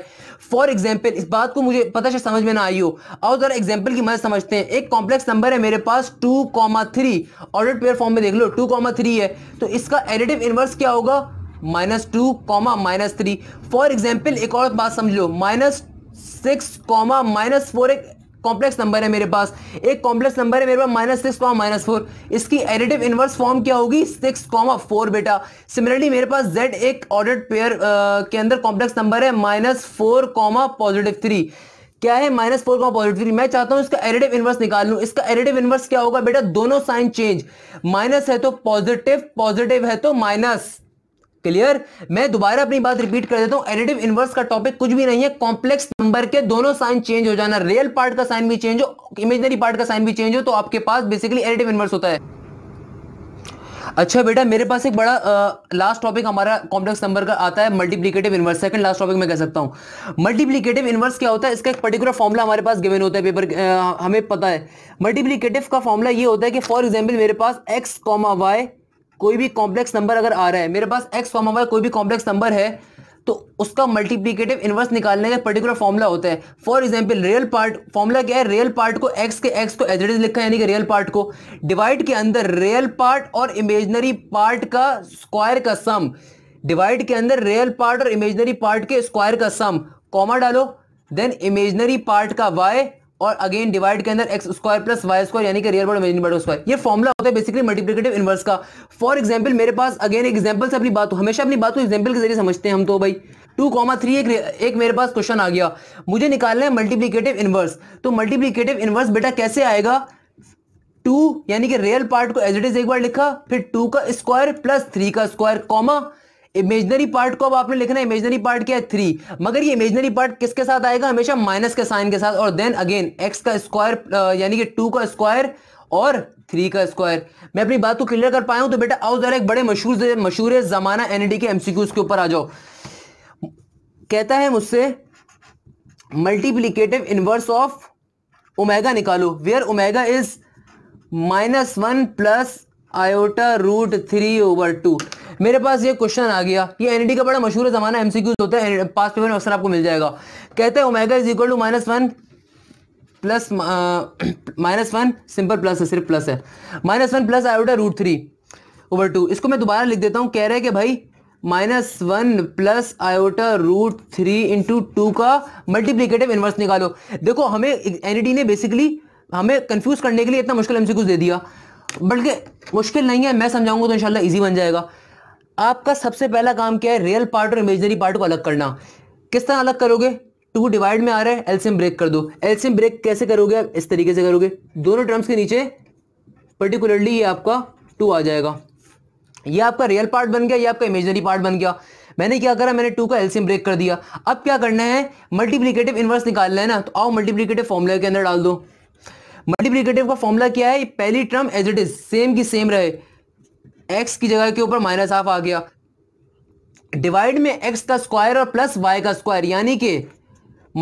for example इस बात को मुझे पता चल समझ में ना आई हो और जरा एग्जाम्पल की मदद समझते हैं एक कॉम्प्लेक्स नंबर है मेरे पास two comma three order pair form में देख लो टू कॉमा थ्री है तो इसका एडिटिव इनवर्स क्या होगा minus two comma minus three for example एक और बात समझ लो minus six comma minus four एक कॉम्प्लेक्स नंबर है मेरे पास एक कॉम्प्लेक्स नंबर है मेरे पास minus six comma minus four इसकी एडिटिव इनवर्स फॉर्म क्या होगी सिक्स कॉमा फोर बेटा सिमिलरली मेरे पास जेड एक ऑर्डर्ड पेयर के अंदर कॉम्प्लेक्स नंबर है minus four comma positive three क्या है minus four comma positive three मैं चाहता हूं इसका एडिटिव इनवर्स निकाल लूं इसका एडिटिव इनवर्स क्या होगा बेटा दोनों साइन चेंज माइनस है तो पॉजिटिव पॉजिटिव है तो माइनस क्लियर मैं दोबारा अपनी बात रिपीट कर देता हूं एडिटिव इनवर्स का टॉपिक कुछ भी नहीं है कॉम्प्लेक्स नंबर के दोनों साइन चेंज हो जाना रियल पार्ट का साइन भी चेंज हो इमेजनरी पार्ट का साइन भी चेंज हो तो आपके पास बेसिकली एडिटिव इनवर्स होता है अच्छा बेटा मेरे पास एक बड़ा आ, लास्ट टॉपिक हमारा कॉम्प्लेक्स नंबर का आता है multiplicative inverse second last topic मैं कह सकता हूँ मल्टीप्लिकेटिव इनवर्स क्या होता है इसका एक पर्टिकुलर फॉर्मुला हमारे पास गिवन होता है पेपर आ, हमें पता है मल्टीप्लिकेटिव का फॉर्मुला ये होता है कि फॉर एग्जाम्पल मेरे पास एक्स कॉमा वाई कोई भी कॉम्प्लेक्स नंबर अगर आ रहा है मेरे पास एक्स फॉर्म वाला कोई भी कॉम्प्लेक्स नंबर है तो उसका मल्टीप्लीकेटिव इन्वर्स निकालने का पर्टिकुलर फॉर्मूला होता है for example real part formula क्या है रियल पार्ट को एक्स के एक्स को एज इट इज लिखा है यानी कि रियल पार्ट को डिवाइड के अंदर रियल पार्ट और इमेजनरी पार्ट का स्क्वायर का सम डिवाइड के अंदर रियल पार्ट और इमेजनरी पार्ट के स्क्वायर का सम कॉमा डालो देन इमेजनरी पार्ट का वाई और अगेन डिवाइड के अंदर x square plus y square यानी कि रियल वर्ड इमेजिन स्क्वायर ये फॉर्मुला होता है बेसिकली मल्टीप्लिकेटिव इनवर्स का फॉर एग्जांपल मेरे पास अगेन एग्जांपल से अपनी बात हमेशा अपनी बात को एग्जांपल के जरिए समझते हैं हम तो भाई टू कॉमा थ्री एक एक मेरे पास क्वेश्चन आ गया मुझे निकालना है मल्टीप्लीकेटिव इनवर्स तो मल्टीप्लीकेटिव इनवर्स बेटा कैसे आएगा टू यानी कि रियल पार्ट को एज इट इज एक बार लिखा फिर टू का स्क्वायर प्लस थ्री का स्क्वायर कॉमा इमेजनरी पार्ट को अब आपने लिखना है इमेजनरी पार्ट क्या है थ्री मगर ये इमेजनरी पार्ट किसके साथ आएगा हमेशा माइनस के साइन के साथ और देन अगेन एक्स का स्क्वायर यानी कि टू का स्क्वायर और थ्री का स्क्वायर मैं अपनी बात को क्लियर कर पाया हूं तो बेटा आओ जरा एक बड़े मशहूर मशहूर जमाना एनडी e के एमसीक्यूज के ऊपर आ जाओ कहता है मुझसे मल्टीप्लीकेटिव इनवर्स ऑफ ओमेगा निकालो where omega is minus one plus iota root three over two मेरे पास ये क्वेश्चन आ गया ये एनईडी का बड़ा मशहूर जमाना एमसीक्यूज होता है पास पेपर में अक्सर आपको मिल जाएगा कहते हैं omega is equal to minus one plus minus one simple plus है सिर्फ प्लस है minus one plus iota root three over two इसको मैं दोबारा लिख देता हूँ कह रहे हैं कि भाई minus one plus iota root three into two का मल्टीप्लीकेटिव इन्वर्स निकालो देखो हमें एनईडी ने बेसिकली हमें कंफ्यूज करने के लिए इतना मुश्किल एमसीक्यूज दे दिया बल्कि मुश्किल नहीं है मैं समझाऊंगा तो इंशाल्लाह इजी बन जाएगा आपका सबसे पहला काम क्या है रियल पार्ट और इमेजनरी पार्ट को अलग करना किस तरह अलग करोगे टू डिवाइड में आ रहा है एल्सियम ब्रेक कर दो एल्सियम ब्रेक कैसे करोगे आप इस तरीके से करोगे दोनों टर्म्स के नीचे पर्टिकुलरली ये आपका टू आ जाएगा ये आपका रियल पार्ट बन गया ये आपका इमेजनरी पार्ट बन गया मैंने क्या करा मैंने टू का एल्सियम ब्रेक कर दिया अब क्या करना है मल्टीप्लीकेटिव इनवर्स निकालना है ना तो आओ मल्टीप्लीकेटिव फॉर्मूला के अंदर डाल दो मल्टीप्लीकेटिव का फॉर्मूला क्या है पहली term as it is same की सेम रहे एक्स की जगह के ऊपर माइनस हाफ आ गया डिवाइड में एक्स का स्क्वायर और प्लस वाई का स्क्वायर यानी कि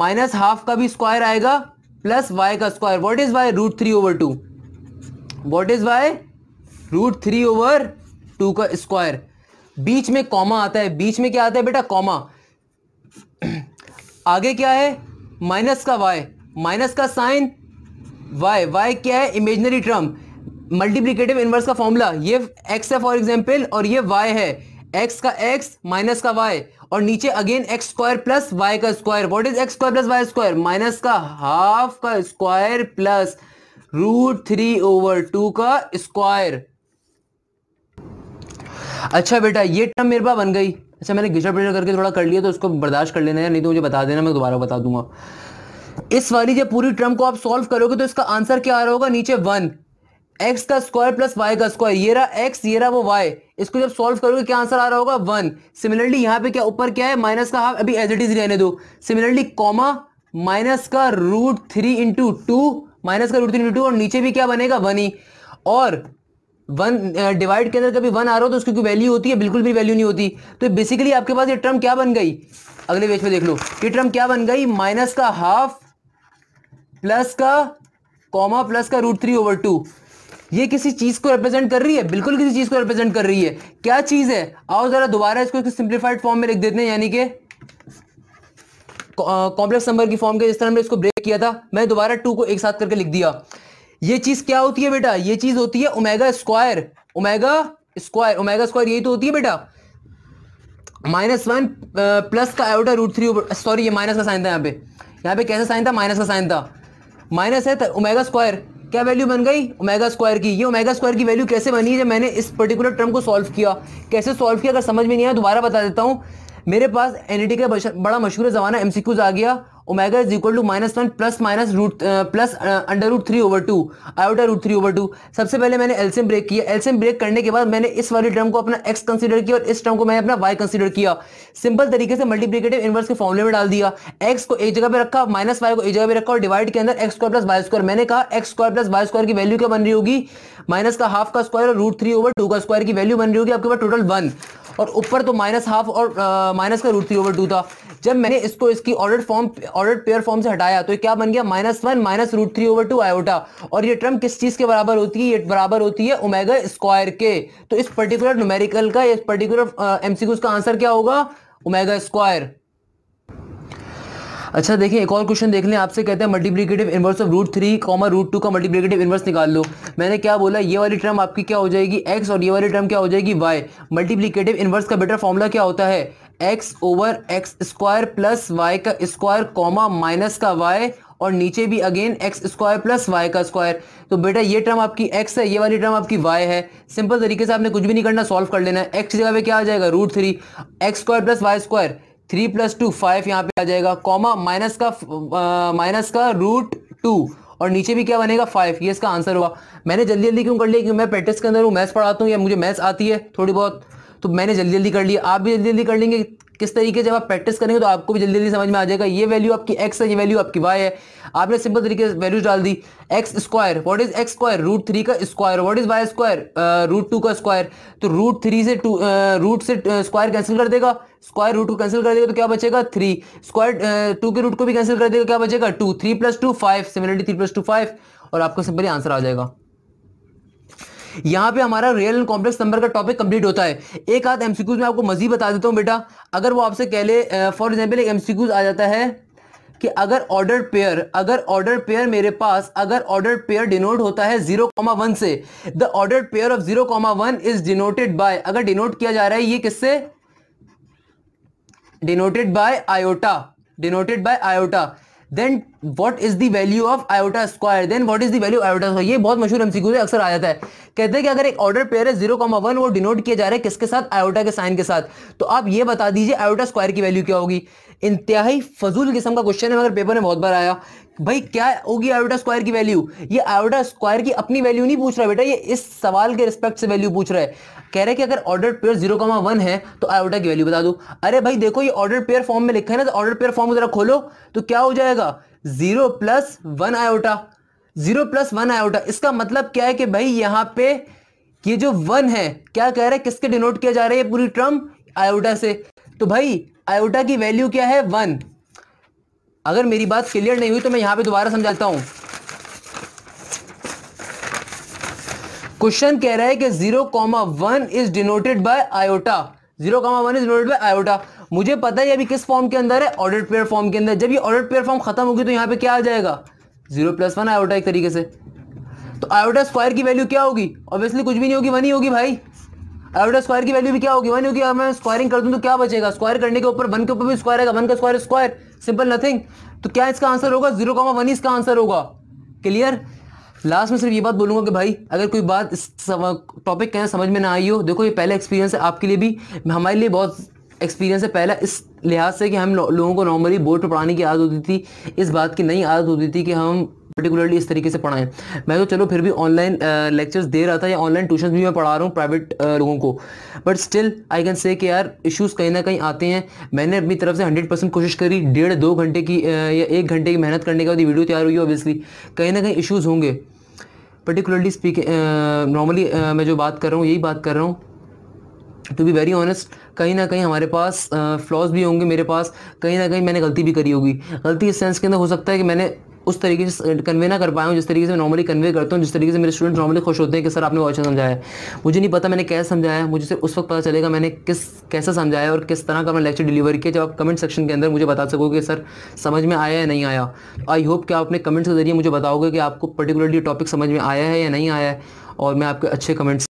माइनस हाफ का भी स्क्वायर आएगा प्लस वाई का square what is y root three over two what is y root three over two का स्क्वायर बीच में कॉमा आता है बीच में क्या आता है बेटा कॉमा आगे क्या है माइनस का वाई माइनस का साइन वाई वाई क्या है इमेजनरी टर्म मल्टीप्लीकेटिव इनवर्स का फॉर्मूला ये एक्स है फॉर एग्जाम्पल और ये वाई है एक्स का एक्स माइनस का वाई और नीचे again x square plus y का square what is x square plus y square minus का हाफ का square plus root three over two का स्क्वायर अच्छा बेटा ये टर्म मेरे पास बन गई अच्छा मैंने गिचड़ पिचड़ करके थोड़ा कर लिया तो उसको बर्दाश्त कर लेना है नहीं तो मुझे बता देना मैं दोबारा बता दूंगा इस वाली जब पूरी टर्म को आप सॉल्व करोगे तो इसका आंसर क्या आ रहा होगा नीचे वन एक्स का स्क्वायर प्लस वाई का स्क्वायर ये रहा एक्स ये रहा वो वाई इसको जब सॉल्व करोगे क्या आंसर आ रहा होगा वन सिमिलरली यहाँ पे क्या ऊपर क्या है माइनस का हाफ अभी एज इट इज रहने दो सिमिलरली कॉमा माइनस का root three into two minus का रूट थ्री इंटू टू और नीचे भी क्या बनेगा वन ही और वन डिवाइड के अंदर कभी वन आ रहा हो तो उसकी वैल्यू होती है बिल्कुल भी वैल्यू नहीं होती तो बेसिकली आपके पास ये टर्म क्या बन गई अगले पेज में देख लो ये टर्म क्या बन गई माइनस का हाफ प्लस का कॉमा प्लस का रूट थ्री ओवर टू ये किसी चीज को रिप्रेजेंट कर रही है बिल्कुल किसी चीज को रिप्रेजेंट कर रही है क्या चीज है आओ जरा दोबारा इसको सिंप्लीफाइड फॉर्म में लिख देते हैं यानी कि कॉम्प्लेक्स नंबर की फॉर्म के जिस तरह हमने इसको ब्रेक किया था मैं दोबारा टू को एक साथ करके लिख दिया ये चीज क्या होती है बेटा ये चीज होती है omega square omega square omega square यही तो होती है बेटा माइनस वन प्लस का आयोटा रूट थ्री सॉरी ये माइनस का साइन था यहाँ पे यहाँ पे कैसा साइन था माइनस का साइन था माइनस है ओमेगा तो स्क्वायर क्या वैल्यू बन गई ओमेगा स्क्वायर की ये ओमेगा स्क्वायर की वैल्यू कैसे बनी जब मैंने इस पर्टिकुलर टर्म को सॉल्व किया कैसे सॉल्व किया अगर समझ में नहीं आया दोबारा बता देता हूँ मेरे पास एन का बड़ा मशहूर जमाना एम आ गया omega is equal to minus one plus minus root plus under root three over two iota root three over two सबसे पहले मैंने एलसीएम ब्रेक किया एल्सियम ब्रेक करने के बाद मैंने इस वाली टर्म को अपना एक्स कंसिडर किया और इस टर्म को मैंने अपना वाई कंसिडर किया सिंपल तरीके से मल्टीप्लीकेटिव इनवर्स के फॉर्मुले में डाल दिया एक्स को एक जगह पर रखा माइनस वाई को एक जगह पर रखा और डिवाइड के अंदर x square plus y square मैंने कहा x square plus y square की वैल्यू क्या बन रही होगी माइनस का हाफ का स्क्वायर और रूट थ्री ओवर टू का स्क्वायर की वैल्यू बन रही होगी आपके पास टोटल वन और ऊपर तो माइनस हाफ और माइनस uh, का रूट थ्री ओवर टू था जब मैंने इसको इसकी order form order pair form से हटाया तो क्या बन गया minus one minus root three over two iota और ये टर्म किस चीज के बराबर होती है ये बराबर होती है ओमेगा स्क्वायर के तो इस पर्टिकुलर न्यूमेरिकल का इस पर्टिकुलर एमसीक्यूज uh, का आंसर क्या होगा ओमेगा स्क्वायर अच्छा देखिए एक और क्वेश्चन देख लें आपसे कहते हैं multiplicative inverse of root three comma root two का मल्टीप्लीकेटिव इन्वर्स निकाल लो मैंने क्या बोला ये वाली टर्म आपकी क्या हो जाएगी एक्स और ये वाली टर्म क्या हो जाएगी वाई मल्टीप्लीकेटिव इन्वर्स का बेटर फॉर्मूला क्या होता है x over x square plus y का स्क्वायर कॉमा माइनस का वाई और नीचे भी again x square plus y का स्क्वायर तो बेटा ये टर्म आपकी एक्स है ये वाली टर्म आपकी वाई है सिंपल तरीके से आपने कुछ भी नहीं करना सॉल्व कर लेना है एक्स जगह पे क्या आ जाएगा root three x square plus y square three plus two five यहाँ पे आ जाएगा कॉमा माइनस का माइनस का रूट टू और नीचे भी क्या बनेगा फाइव ये इसका आंसर हुआ मैंने जल्दी जल्दी क्यों कर लिया क्योंकि मैं प्रैक्टिस के अंदर हूँ मैथ्स पढ़ाता हूँ या मुझे मैथ्स आती है थोड़ी बहुत तो मैंने जल्दी जल्दी कर लिया आप भी जल्दी जल्दी कर लेंगे किस तरीके जब आप प्रैक्टिस करेंगे तो आपको भी जल्दी जल्दी समझ में आ जाएगा ये वैल्यू आपकी एक्स है ये वैल्यू आपकी वाई है आपने सिंपल तरीके से वैल्यूज डाल दी x square what is x square root three का square what is y square root two का स्क्वायर तो रूट थ्री से टू रूट से स्क्वायर कैंसिल कर देगा स्क्वायर रूट को कैंसिल कर देगा तो क्या बचेगा थ्री स्क्वायर टू के रूट को भी कैंसिल कर देगा क्या बचेगा two three plus two five similarly three plus two five और आपको सिंपली आंसर आ जाएगा यहां पे हमारा रियल एंड कॉम्प्लेक्स नंबर का टॉपिक कंप्लीट होता है एक आध एमसीक्यूज में आपको मजीद बता देता हूं बेटा अगर वो आपसे कह ले फॉर एग्जाम्पल एक एमसीक्यूज आ जाता है कि अगर ऑर्डर पेयर अगर ऑर्डर पेयर मेरे पास अगर ऑर्डर पेयर डिनोट होता है 0.1 से the order pair of 0.1 is denoted by अगर डिनोट किया जा रहा है ये किससे denoted by iota denoted by iota then what is the value of iota square then what is the value iota square ये बहुत मशहूर एमसीक्यू से अक्सर आ जाता है कहते हैं कि अगर एक ऑर्डर पेयर है जीरो कॉमा वन वो डिनोट किया जा रहा है किसके साथ आयोटा के साइन के साथ तो आप ये बता दीजिए आयोटा स्क्वायर की वैल्यू क्या होगी इंतहाई फजूल किस्म का क्वेश्चन है मगर पेपर में बहुत बार आया भाई क्या होगी आयोटा स्क्वायर की वैल्यू ये आयोटा स्क्वायर की अपनी वैल्यू नहीं पूछ रहा बेटा ये इस सवाल के रिस्पेक्ट से वैल्यू पूछ रहा है कह रहे कि अगर order pair zero comma one है तो आयोटा की वैल्यू बता दो अरे भाई देखो ये ऑर्डर पेयर फॉर्म में लिखा है ना तो ऑर्डर पेयर फॉर्म जरा खोलो तो क्या हो जाएगा zero plus one iota zero plus one iota इसका मतलब क्या है कि भाई यहाँ पे ये जो वन है क्या कह रहे है किसके डिनोट किया जा रहा है पूरी टर्म आयोटा से तो भाई आयोटा की वैल्यू क्या है वन अगर मेरी बात क्लियर नहीं हुई तो मैं यहां पे दोबारा समझाता हूं क्वेश्चन कह रहा है कि zero comma one is denoted by iota zero comma one is denoted by iota मुझे पता है अभी किस फॉर्म के अंदर है ऑर्डर पेयर फॉर्म के अंदर जब ये ऑर्डर पेयर फॉर्म खत्म होगी तो यहाँ पे क्या आ जाएगा जीरो प्लस वन आयोटा एक तरीके से तो आयोटा स्क्वायर की वैल्यू क्या होगी ऑब्वियसली कुछ भी नहीं होगी वन ही होगी भाई आयोटा स्क्वायर की वैल्यू भी क्या होगी वन होगी अगर मैं स्क्वायरिंग कर दूँ तो क्या बचेगा स्क्वायर करने के ऊपर वन के ऊपर भी स्क्वायर आएगा वन का स्क्वायर स्क्वायर सिंपल नथिंग तो क्या इसका आंसर होगा जीरो कॉमा वन इसका आंसर होगा क्लियर लास्ट में सिर्फ ये बात बोलूँगा कि भाई अगर कोई बात इस टॉपिक कहना समझ में ना आई हो देखो ये पहला एक्सपीरियंस है आपके लिए भी हमारे लिए बहुत एक्सपीरियंस है पहला इस लिहाज से कि हम लो, लोगों को नॉर्मली बोर्ड पर पढ़ाने की आदत होती थी इस बात की नई आदत होती थी कि हम पर्टिकुलरली इस तरीके से पढ़ाएं मैं तो चलो फिर भी ऑनलाइन लेक्चर्स दे रहा था या ऑनलाइन ट्यूशन भी मैं पढ़ा रहा हूँ प्राइवेट लोगों को but still I can say कि यार इश्यूज़ कहीं ना कहीं आते हैं मैंने अपनी तरफ से हंड्रेड परसेंट कोशिश करी डेढ़ दो घंटे की या एक घंटे की मेहनत करने के बाद वीडियो तैयार हुई ऑब्वियसली कहीं ना कहीं इशूज़ होंगे पर्टिकुलरली स्पीक नॉर्मली मैं जो बात कर रहा हूँ यही बात कर रहा हूँ टू बी वेरी ऑनेस्ट कहीं ना कहीं हमारे पास फ्लॉज uh, भी होंगे मेरे पास कहीं ना कहीं मैंने गलती भी करी होगी गलती इस सेंस के अंदर हो सकता है कि मैंने उस तरीके से कन्वे ना कर पाया हूँ जिस तरीके से मैं नॉर्मली कन्वे करता हूँ जिस तरीके से मेरे स्टूडेंट नॉर्मली खुश होते हैं कि सर आपने बहुत अच्छा समझाया मुझे नहीं पता मैंने कैसे समझाया मुझे सिर्फ उस वक्त पता चलेगा मैंने किस कैसे समझाया और किस तरह का मैं लेक्चर डिलीवर किया जब आप कमेंट सेक्शन के अंदर मुझे बता सको कि सर समझ में आया या नहीं आया आई होप कि आप अपने कमेंट्स के जरिए मुझे बताओगे कि आपको पर्टिकुलरली टॉपिक समझ में आया है या नहीं आया है और मैं आपके अच्छे कमेंट्स